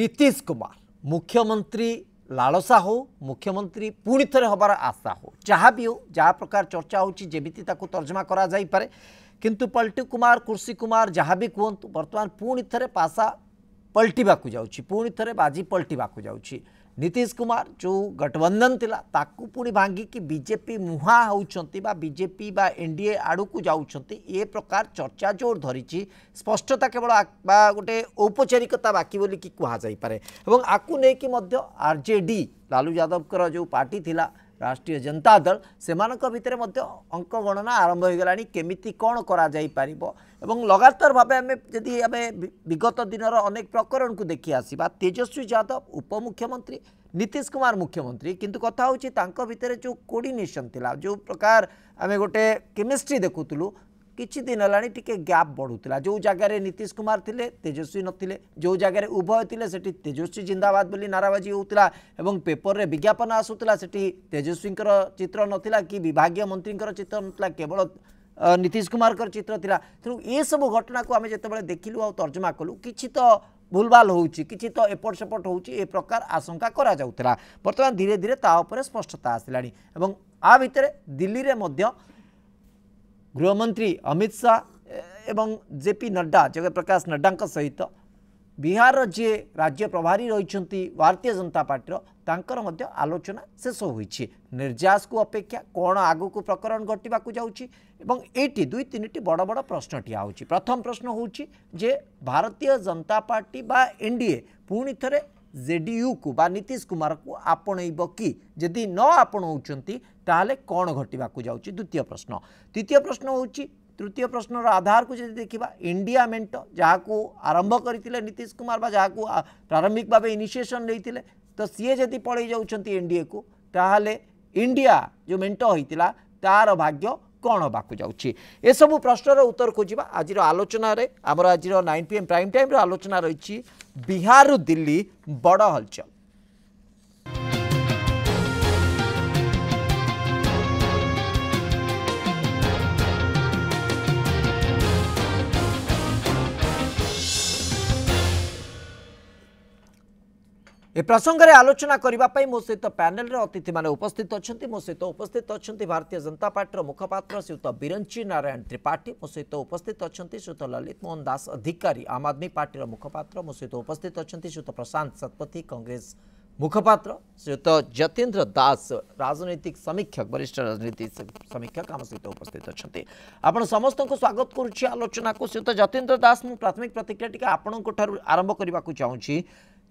नीतीश कुमार मुख्यमंत्री ଲାଳସା ହେଉ ମୁଖ୍ୟମନ୍ତ୍ରୀ ପୁଣି ଥରେ ହେବାର ଆଶା ହେଉ ଯାହା ବି ହେଉ ଯାହା ପ୍ରକାର ଚର୍ଚ୍ଚା ହେଉଛି ଯେମିତି ତାକୁ ତର୍ଜମା କରାଯାଇପାରେ କିନ୍ତୁ ପଲ୍ଟୁ କୁମାର କୁର୍ସି କୁମାର ଯାହା ବି କୁହନ୍ତୁ ବର୍ତ୍ତମାନ ପୁଣି ଥରେ ପାସା ପଲ୍ଟିବାକୁ ଯାଉଛି ପୁଣି ଥରେ ବାଜି ପଲ୍ଟିବାକୁ ଯାଉଛି नीतीश कुमार जो गठबंधन था ताकू पुणी भांगिकी बीजेपी मुहाँ होती बीजेपी बा एनडीए आड़ को जाऊँच ये प्रकार चर्चा जोर धरी स्पष्टता केवल गोटे औपचारिकता बाकी बोलिकी कहपारे और आपको लेकिन आरजेडी लालू यादव जो पार्टी थिला ରାଷ୍ଟ୍ରୀୟ ଜନତା ଦଳ ସେମାନଙ୍କ ଭିତରେ ମଧ୍ୟ ଅଙ୍କଗଣନା ଆରମ୍ଭ ହୋଇଗଲାଣି କେମିତି କ'ଣ କରାଯାଇପାରିବ ଏବଂ ଲଗାତାର ଭାବେ ଆମେ ଯଦି ଆମେ ବିଗତ ଦିନର ଅନେକ ପ୍ରକରଣକୁ ଦେଖି ଆସିବା ତେଜସ୍ୱୀ ଯାଦବ ଉପମୁଖ୍ୟମନ୍ତ୍ରୀ ନୀତିଶ କୁମାର ମୁଖ୍ୟମନ୍ତ୍ରୀ କିନ୍ତୁ କଥା ହେଉଛି ତାଙ୍କ ଭିତରେ ଯେଉଁ କୋଡ଼ିନେସନ୍ ଥିଲା ଯେଉଁ ପ୍ରକାର ଆମେ ଗୋଟେ କେମିଷ୍ଟ୍ରି ଦେଖୁଥିଲୁ କିଛି ଦିନ ହେଲାଣି ଟିକେ ଗ୍ୟାପ୍ ବଢ଼ୁଥିଲା ଯେଉଁ ଜାଗାରେ ନୀତିଶ କୁମାର ଥିଲେ ତେଜସ୍ୱୀ ନଥିଲେ ଯେଉଁ ଜାଗାରେ ଉଭୟ ଥିଲେ ସେଠି ତେଜସ୍ୱୀ ଜିନ୍ଦାବାଦ ବୋଲି ନାରାବାଜି ହେଉଥିଲା ଏବଂ ପେପରରେ ବିଜ୍ଞାପନ ଆସୁଥିଲା ସେଠି ତେଜସ୍ୱୀଙ୍କର ଚିତ୍ର ନଥିଲା କି ବିଭାଗୀୟ ମନ୍ତ୍ରୀଙ୍କର ଚିତ୍ର ନଥିଲା କେବଳ ନୀତିଶ କୁମାରଙ୍କର ଚିତ୍ର ଥିଲା ତେଣୁ ଏସବୁ ଘଟଣାକୁ ଆମେ ଯେତେବେଳେ ଦେଖିଲୁ ଆଉ ତର୍ଜମା କଲୁ କିଛି ତ ভুলভাল হচ্ছে কিছু তো এপট সেপট হচ্ছে এ প্রকার আশঙ্কা করা যাওয়া বর্তমান ধীরে ধীরে তা উপরে স্পষ্টতা আসলা এবং আ ভিতরে দিল্লিরে মধ্য ଗୃହମନ୍ତ୍ରୀ ଅମିତ ଶାହ ଏବଂ ଜେ ପି ନଡ୍ଡା ଜଗତପ୍ରକାଶ ନଡ୍ଡାଙ୍କ ସହିତ ବିହାରର ଯିଏ ରାଜ୍ୟ ପ୍ରଭାରୀ ରହିଛନ୍ତି ଭାରତୀୟ ଜନତା ପାର୍ଟିର ତାଙ୍କର ମଧ୍ୟ ଆଲୋଚନା ଶେଷ ହୋଇଛି ନିର୍ଯାସକୁ ଅପେକ୍ଷା କ'ଣ ଆଗକୁ ପ୍ରକରଣ ଘଟିବାକୁ ଯାଉଛି ଏବଂ ଏଇଠି ଦୁଇ ତିନିଟି ବଡ଼ ବଡ଼ ପ୍ରଶ୍ନଟି ଆଉଛି ପ୍ରଥମ ପ୍ରଶ୍ନ ହେଉଛି ଯେ ଭାରତୀୟ ଜନତା ପାର୍ଟି ବା ଏନ୍ ଡି ଏ ପୁଣି ଥରେ ଜେଡିୟୁକୁ ବା ନୀତିଶ କୁମାରକୁ ଆପଣେଇବ କି ଯଦି ନ ଆପଣଉଛନ୍ତି ତାହେଲେ କ'ଣ ଘଟିବାକୁ ଯାଉଛି ଦ୍ୱିତୀୟ ପ୍ରଶ୍ନ ତୃତୀୟ ପ୍ରଶ୍ନ ହେଉଛି ତୃତୀୟ ପ୍ରଶ୍ନର ଆଧାରକୁ ଯଦି ଦେଖିବା ଇଣ୍ଡିଆ ମେଣ୍ଟ ଯାହାକୁ ଆରମ୍ଭ କରିଥିଲେ ନୀତିଶ କୁମାର ବା ଯାହାକୁ ପ୍ରାରମ୍ଭିକ ଭାବେ ଇନିସିଏସନ୍ ନେଇଥିଲେ ତ ସିଏ ଯଦି ପଳେଇ ଯାଉଛନ୍ତି ଏନ୍ଡିଏକୁ ତାହେଲେ ଇଣ୍ଡିଆ ଯେଉଁ ମେଣ୍ଟ ହୋଇଥିଲା ତାର ଭାଗ୍ୟ କ'ଣ ହେବାକୁ ଯାଉଛି ଏସବୁ ପ୍ରଶ୍ନର ଉତ୍ତର ଖୋଜିବା ଆଜିର ଆଲୋଚନାରେ ଆମର ଆଜିର ନାଇନ୍ ପି ଏମ୍ ପ୍ରାଇମ୍ ଟାଇମ୍ର ଆଲୋଚନା ରହିଛି ବିହାରରୁ ଦିଲ୍ଲୀ ବଡ଼ ହଲଚଲ ए प्रसंग में आलोचना करने मो सहित प्यानेल अतिथि मैंने उपस्थित अच्छा मो सहित उपस्थित अच्छा भारतीय जनता पार्टी मुखपात्र श्रीयुक्त बीरंची नारायण त्रिपाठी मो सहित उस्थित अच्छा श्रीयुत ललित मोहन दास अधिकारी आम आदमी पार्टी मुखपात्र मो सहित उपस्थित अच्छा श्रीयुत प्रशांत शतपथी कंग्रेस मुखपात्र श्रीयुत जतेन्द्र दास राजनैतिक समीक्षक वरिष्ठ राजनीति समीक्षक आम सहित उपस्थित अच्छा आपण समस्त स्वागत करुच्ची आलोचना को श्रीयुत जतेन्द्र दास मु प्राथमिक प्रतिक्रिया टी आपण आरंभ करने को चाहूँगी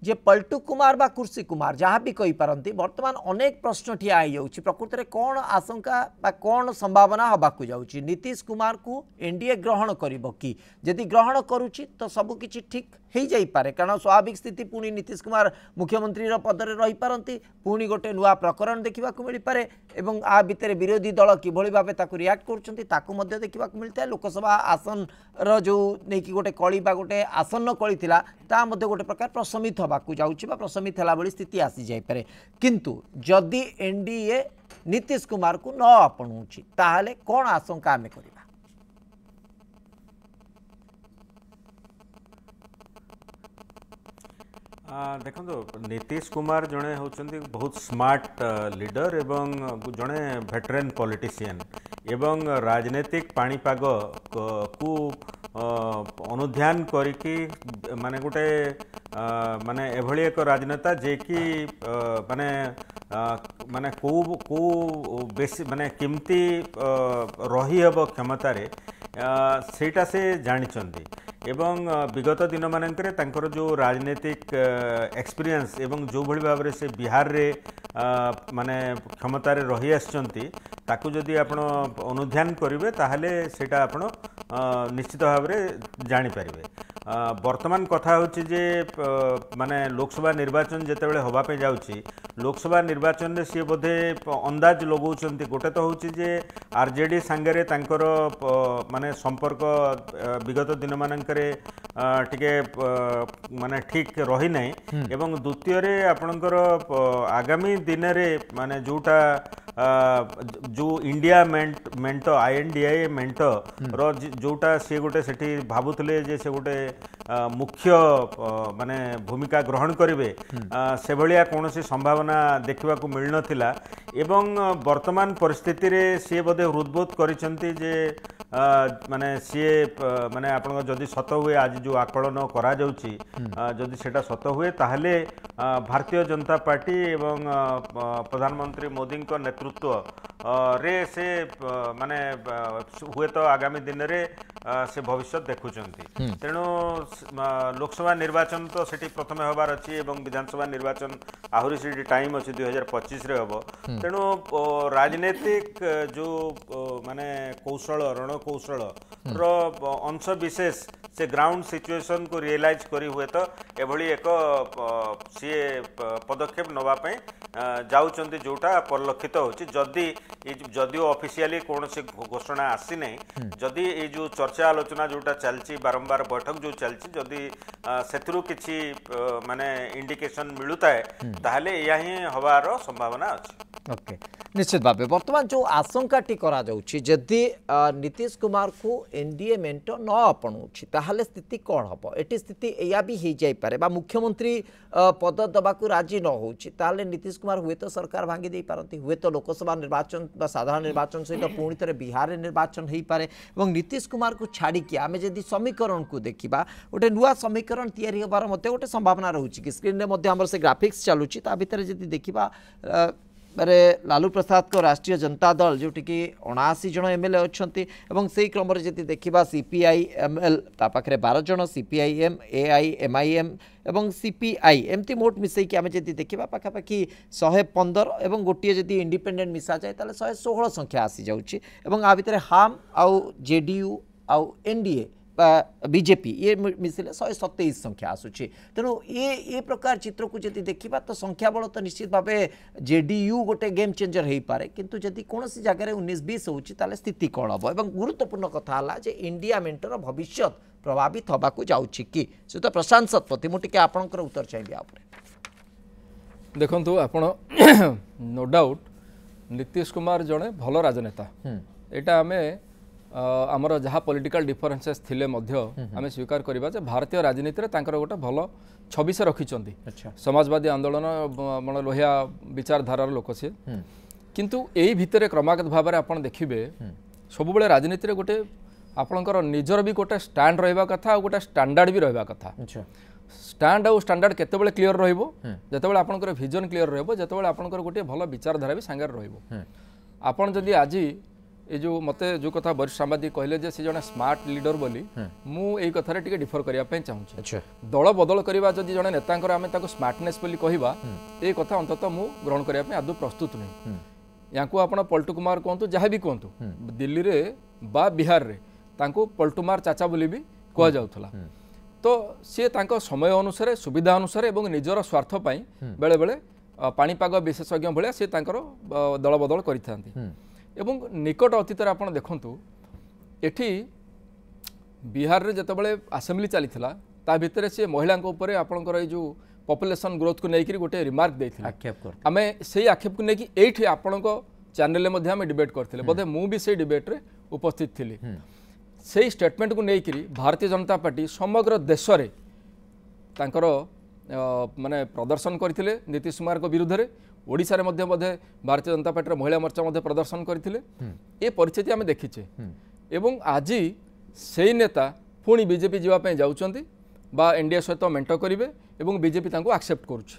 যে পল্টু কুমার বা কুর্সি কুমার যা বি পারন্তি বর্তমান অনেক প্রশ্ন ঠিয়া হয়ে যাচ্ছে প্রকৃতরে কোণ আশঙ্কা বা কোণ সম্ভাবনা হওয়া যাচ্ছে নীতিশ কুমার কু এনডিএ গ্রহণ করব কি যদি গ্রহণ করুচি তো সবু কিছু ঠিক হয়ে পারে কারণ স্বাভাবিক স্থিতি পুনি নীতিশ কুমার মুখ্যমন্ত্রীর পদরে রইপারতি পুনি গোটে নূয়া প্রকরণ দেখা মিপারে এবং আ ভিতরে বিরোধী দল কিভাবে ভাবে তাকে রিয়াক্ট করছেন তাকে দেখা মিলিয়ে লোকসভা আসনর যে গোটে কলি বা গোটে আসন্ন কলি লা তা গোটে প্রকার প্রশমিত होशमित स्थित आसी जापे किंतु जदि N D A Nitish Kumar को न आपणुच्चे कौन आशंका आम कर देखो नीतीश कुमार जड़े हूँ बहुत स्मार्ट लीडर एवं जड़े भेटरेन पॉलिटिशियन एवं राजनैतिक पापाग को ଅନୁଧ୍ୟାନ କରିକି ମାନେ ଗୋଟେ ମାନେ ଏଭଳି ଏକ ରାଜନେତା ଯିଏକି ମାନେ ମାନେ କେଉଁ କେଉଁ ବେଶୀ ମାନେ କେମିତି ରହିହେବ କ୍ଷମତାରେ ସେଇଟା ସେ ଜାଣିଛନ୍ତି ଏବଂ ବିଗତ ଦିନମାନଙ୍କରେ ତାଙ୍କର ଯେଉଁ ରାଜନୈତିକ ଏକ୍ସପିରିଏନ୍ସ ଏବଂ ଯେଉଁଭଳି ଭାବରେ ସେ ବିହାରରେ ମାନେ କ୍ଷମତାରେ ରହିଆସିଛନ୍ତି ତାକୁ ଯଦି ଆପଣ ଅନୁଧ୍ୟାନ କରିବେ ତାହେଲେ ସେଇଟା ଆପଣ ନିଶ୍ଚିତ ଭାବରେ ଜାଣିପାରିବେ বর্তমান কথা হচ্ছে যে মানে লোকসভা নির্বাচন যেতবে হওয়া যাচ্ছি লোকসভা নির্বাচনে সি বোধে অন্দাজ লগাউছেন গোটে তো হচ্ছে যে আরজেডি সাংরে তাঁকর মানে সম্পর্ক বিগত দিন মানকরে টিকে মানে ঠিক রহি নাই এবং দ্বিতীয়রে আপনার আগামী দিনের মানে যেটা जो इंडिया मेंट मेंट आईएनडीआई मेंट रो जोटा सी गोटे सेठी भाबुतले जे से ମୁଖ୍ୟ ମାନେ ଭୂମିକା ଗ୍ରହଣ କରିବେ ସେଭଳିଆ କୌଣସି ସମ୍ଭାବନା ଦେଖିବାକୁ ମିଳିନଥିଲା ଏବଂ ବର୍ତ୍ତମାନ ପରିସ୍ଥିତିରେ ସିଏ ବୋଧେ ହୃଦବୋଧ କରିଛନ୍ତି ଯେ ମାନେ ସିଏ ମାନେ ଆପଣଙ୍କ ଯଦି ସତ ହୁଏ ଆଜି ଯେଉଁ ଆକଳନ କରାଯାଉଛି ଯଦି ସେଇଟା ସତ ହୁଏ ତାହେଲେ ଭାରତୀୟ ଜନତା ପାର୍ଟି ଏବଂ ପ୍ରଧାନମନ୍ତ୍ରୀ ମୋଦିଙ୍କ ନେତୃତ୍ୱ ରେ ସେ ମାନେ ହୁଏତ ଆଗାମୀ ଦିନରେ ସେ ଭବିଷ୍ୟତ ଦେଖୁଛନ୍ତି ତେଣୁ लोकसभा निर्वाचन तो सिटी प्रथमे होबार छि एवं विधानसभा निर्वाचन आहरी सिटी टाइम अछि 2025 रे होबो तनो राजनीतिक जो माने कौशल अरण कौशल र अंश से ग्राउंड सिचुएसन को रियलाइज करी हुए तो यह एक सीए पदक्षेप नाप जाऊँ जोटा पर जदि जदि अफिसीआली घोषणा आसी ना जदि ये चर्चा आलोचना जो चलती बारंबार बैठक जो चलती जदि से किसी मानने इंडिकेसन मिलूता है हम्म। या ही हबार संभावना अच्छे ओके निश्चित भाव बर्तमान जो आशंका जदि नीतीश कुमार को एनडीए मेट न अपणुता ତାହେଲେ ସ୍ଥିତି କ'ଣ ହେବ ଏଠି ସ୍ଥିତି ଏଇଆ ବି ହେଇଯାଇପାରେ ବା ମୁଖ୍ୟମନ୍ତ୍ରୀ ପଦ ଦେବାକୁ ରାଜି ନ ହେଉଛି ତାହେଲେ ନୀତିଶ କୁମାର ହୁଏତ ସରକାର ଭାଙ୍ଗି ଦେଇପାରନ୍ତି ହୁଏତ ଲୋକସଭା ନିର୍ବାଚନ ବା ସାଧାରଣ ନିର୍ବାଚନ ସହିତ ପୁଣି ଥରେ ବିହାରରେ ନିର୍ବାଚନ ହେଇପାରେ ଏବଂ ନୀତିଶ କୁମାରକୁ ଛାଡ଼ିକି ଆମେ ଯଦି ସମୀକରଣକୁ ଦେଖିବା ଗୋଟେ ନୂଆ ସମୀକରଣ ତିଆରି ହେବାର ମଧ୍ୟ ଗୋଟେ ସମ୍ଭାବନା ରହୁଛି କି ସ୍କ୍ରିନ୍ରେ ମଧ୍ୟ ଆମର ସେ ଗ୍ରାଫିକ୍ସ ଚାଲୁଛି ତା ଭିତରେ ଯଦି ଦେଖିବା ପରେ ଲାଲୁ ପ୍ରସାଦଙ୍କ ରାଷ୍ଟ୍ରୀୟ ଜନତା ଦଳ ଯେଉଁଠିକି ଅଣାଅଶୀ ଜଣ ଏମ୍ଏଲ୍ଏ ଅଛନ୍ତି ଏବଂ ସେହି କ୍ରମରେ ଯଦି ଦେଖିବା ସିପିଆଇ ଏମ୍ଏଲ୍ ତା ପାଖରେ ବାର ଜଣ ସିପିଆଇଏମ୍ ଏଆଇ ଏମ୍ଆଇଏମ୍ ଏବଂ ସିପିଆଇ ଏମିତି ମୋଟ ମିଶାଇକି ଆମେ ଯଦି ଦେଖିବା ପାଖାପାଖି ଶହେ ପନ୍ଦର ଏବଂ ଗୋଟିଏ ଯଦି ଇଣ୍ଡିପେଣ୍ଡେଣ୍ଟ ମିଶାଯାଏ ତାହେଲେ ଶହେ ଷୋହଳ ସଂଖ୍ୟା ଆସିଯାଉଛି ଏବଂ ଆ ଭିତରେ ହାମ୍ ଆଉ ଜେଡିୟୁ ଆଉ ଏନ୍ଡିଏ बीजेपी ये मिसले शहे सतैश संख्या आसुची तेणु ये ये प्रकार को जति देखा तो संख्या बल तो निश्चित भाव जे डी यू गोटे गेम चेंजर हो पाए कि जदि कौन जगह उन्नीस बीस होती स्थित कौन हम और गुरुत्वपूर्ण कथा जो इंडिया मेन्टर भविष्य प्रभावित हवाक जाऊँच कि तो प्रशांत शतपथी मुझे आपंकर उत्तर चाहिए देखु आप नो डाउट नीतीश कुमार जड़े भल राजनेता यहाँ आम ଆମର ଯାହା ପଲିଟିକାଲ ଡିଫରେନ୍ସେସ୍ ଥିଲେ ମଧ୍ୟ ଆମେ ସ୍ୱୀକାର କରିବା ଯେ ଭାରତୀୟ ରାଜନୀତିରେ ତାଙ୍କର ଗୋଟେ ଭଲ ଛବିଶ ରଖିଛନ୍ତି ସମାଜବାଦୀ ଆନ୍ଦୋଳନ ମାନେ ଲୋହିଆ ବିଚାରଧାରାର ଲୋକ ସିଏ କିନ୍ତୁ ଏଇ ଭିତରେ କ୍ରମାଗତ ଭାବରେ ଆପଣ ଦେଖିବେ ସବୁବେଳେ ରାଜନୀତିରେ ଗୋଟେ ଆପଣଙ୍କର ନିଜର ବି ଗୋଟେ ଷ୍ଟାଣ୍ଡ ରହିବା କଥା ଆଉ ଗୋଟେ ଷ୍ଟାଣ୍ଡାର୍ଡ଼ ବି ରହିବା କଥା ଷ୍ଟାଣ୍ଡ ଆଉ ଷ୍ଟାଣ୍ଡାର୍ଡ଼ କେତେବେଳେ କ୍ଲିଅର ରହିବ ଯେତେବେଳେ ଆପଣଙ୍କର ଭିଜନ କ୍ଲିଅର ରହିବ ଯେତେବେଳେ ଆପଣଙ୍କର ଗୋଟିଏ ଭଲ ବିଚାରଧାରା ବି ସାଙ୍ଗରେ ରହିବ ଆପଣ ଯଦି ଆଜି ଏ ଯେଉଁ ମୋତେ ଯେଉଁ କଥା ବରିଷ୍ଠ ସାମ୍ବାଦିକ କହିଲେ ଯେ ସେ ଜଣେ ସ୍ମାର୍ଟ ଲିଡର ବୋଲି ମୁଁ ଏଇ କଥାରେ ଟିକେ ଡିଫର କରିବା ପାଇଁ ଚାହୁଁଛି ଦଳ ବଦଳ କରିବା ଯଦି ଜଣେ ନେତାଙ୍କର ଆମେ ତାକୁ ସ୍ମାର୍ଟନେସ୍ ବୋଲି କହିବା ଏ କଥା ଅନ୍ତତଃ ମୁଁ ଗ୍ରହଣ କରିବା ପାଇଁ ଆଦୌ ପ୍ରସ୍ତୁତ ନୁହେଁ ୟାଙ୍କୁ ଆପଣ ପଲ୍ଟୁ କୁମାର କୁହନ୍ତୁ ଯାହା ବି କୁହନ୍ତୁ ଦିଲ୍ଲୀରେ ବା ବିହାରରେ ତାଙ୍କୁ ପଲ୍ଟୁମାର ଚାଚା ବୋଲି ବି କୁହାଯାଉଥିଲା ତ ସିଏ ତାଙ୍କ ସମୟ ଅନୁସାରେ ସୁବିଧା ଅନୁସାରେ ଏବଂ ନିଜର ସ୍ୱାର୍ଥ ପାଇଁ ବେଳେବେଳେ ପାଣିପାଗ ବିଶେଷଜ୍ଞ ଭଳିଆ ସେ ତାଙ୍କର ଦଳ ବଦଳ କରିଥାନ୍ତି এবং নিকট অতীতরে আপনার দেখুন এটি বিহারের যেতবে আসেম্বলি চাল তা ভিতরে সে মহিলা উপরে আপনার এই যে পপুলেসন গ্রোথ কু নেই গোটে রিমার্ক দিয়ে আক্ষেপ আমি সেই আক্ষেপক নিয়ে এইটি আপনার চ্যানেলে আমি ডিবেট করলে বোধে মু সেই ডিবেট্রে উপস্থিত লি সেই স্টেটমেন্টকু নিয়ে ভারতীয় জনতা পার্টি সমগ্র দেশরে তাঁর মানে প্রদর্শন করে নীতিশ কুমার বিধে ওড়িশার মধ্যে বোধে ভারতীয় জনতা পার্টির মহিলা মোর্চা মধ্যে প্রদর্শন করে এ পরিস্থিতি আমি দেখিছে এবং আজি সেই নেতা পুঁ বিজেপি যাওয়া যাচ্ছেন বা এনডিএ সহ মেন্ট করবে এবং বিজেপি তাঁকু আকসেপ্ট করছে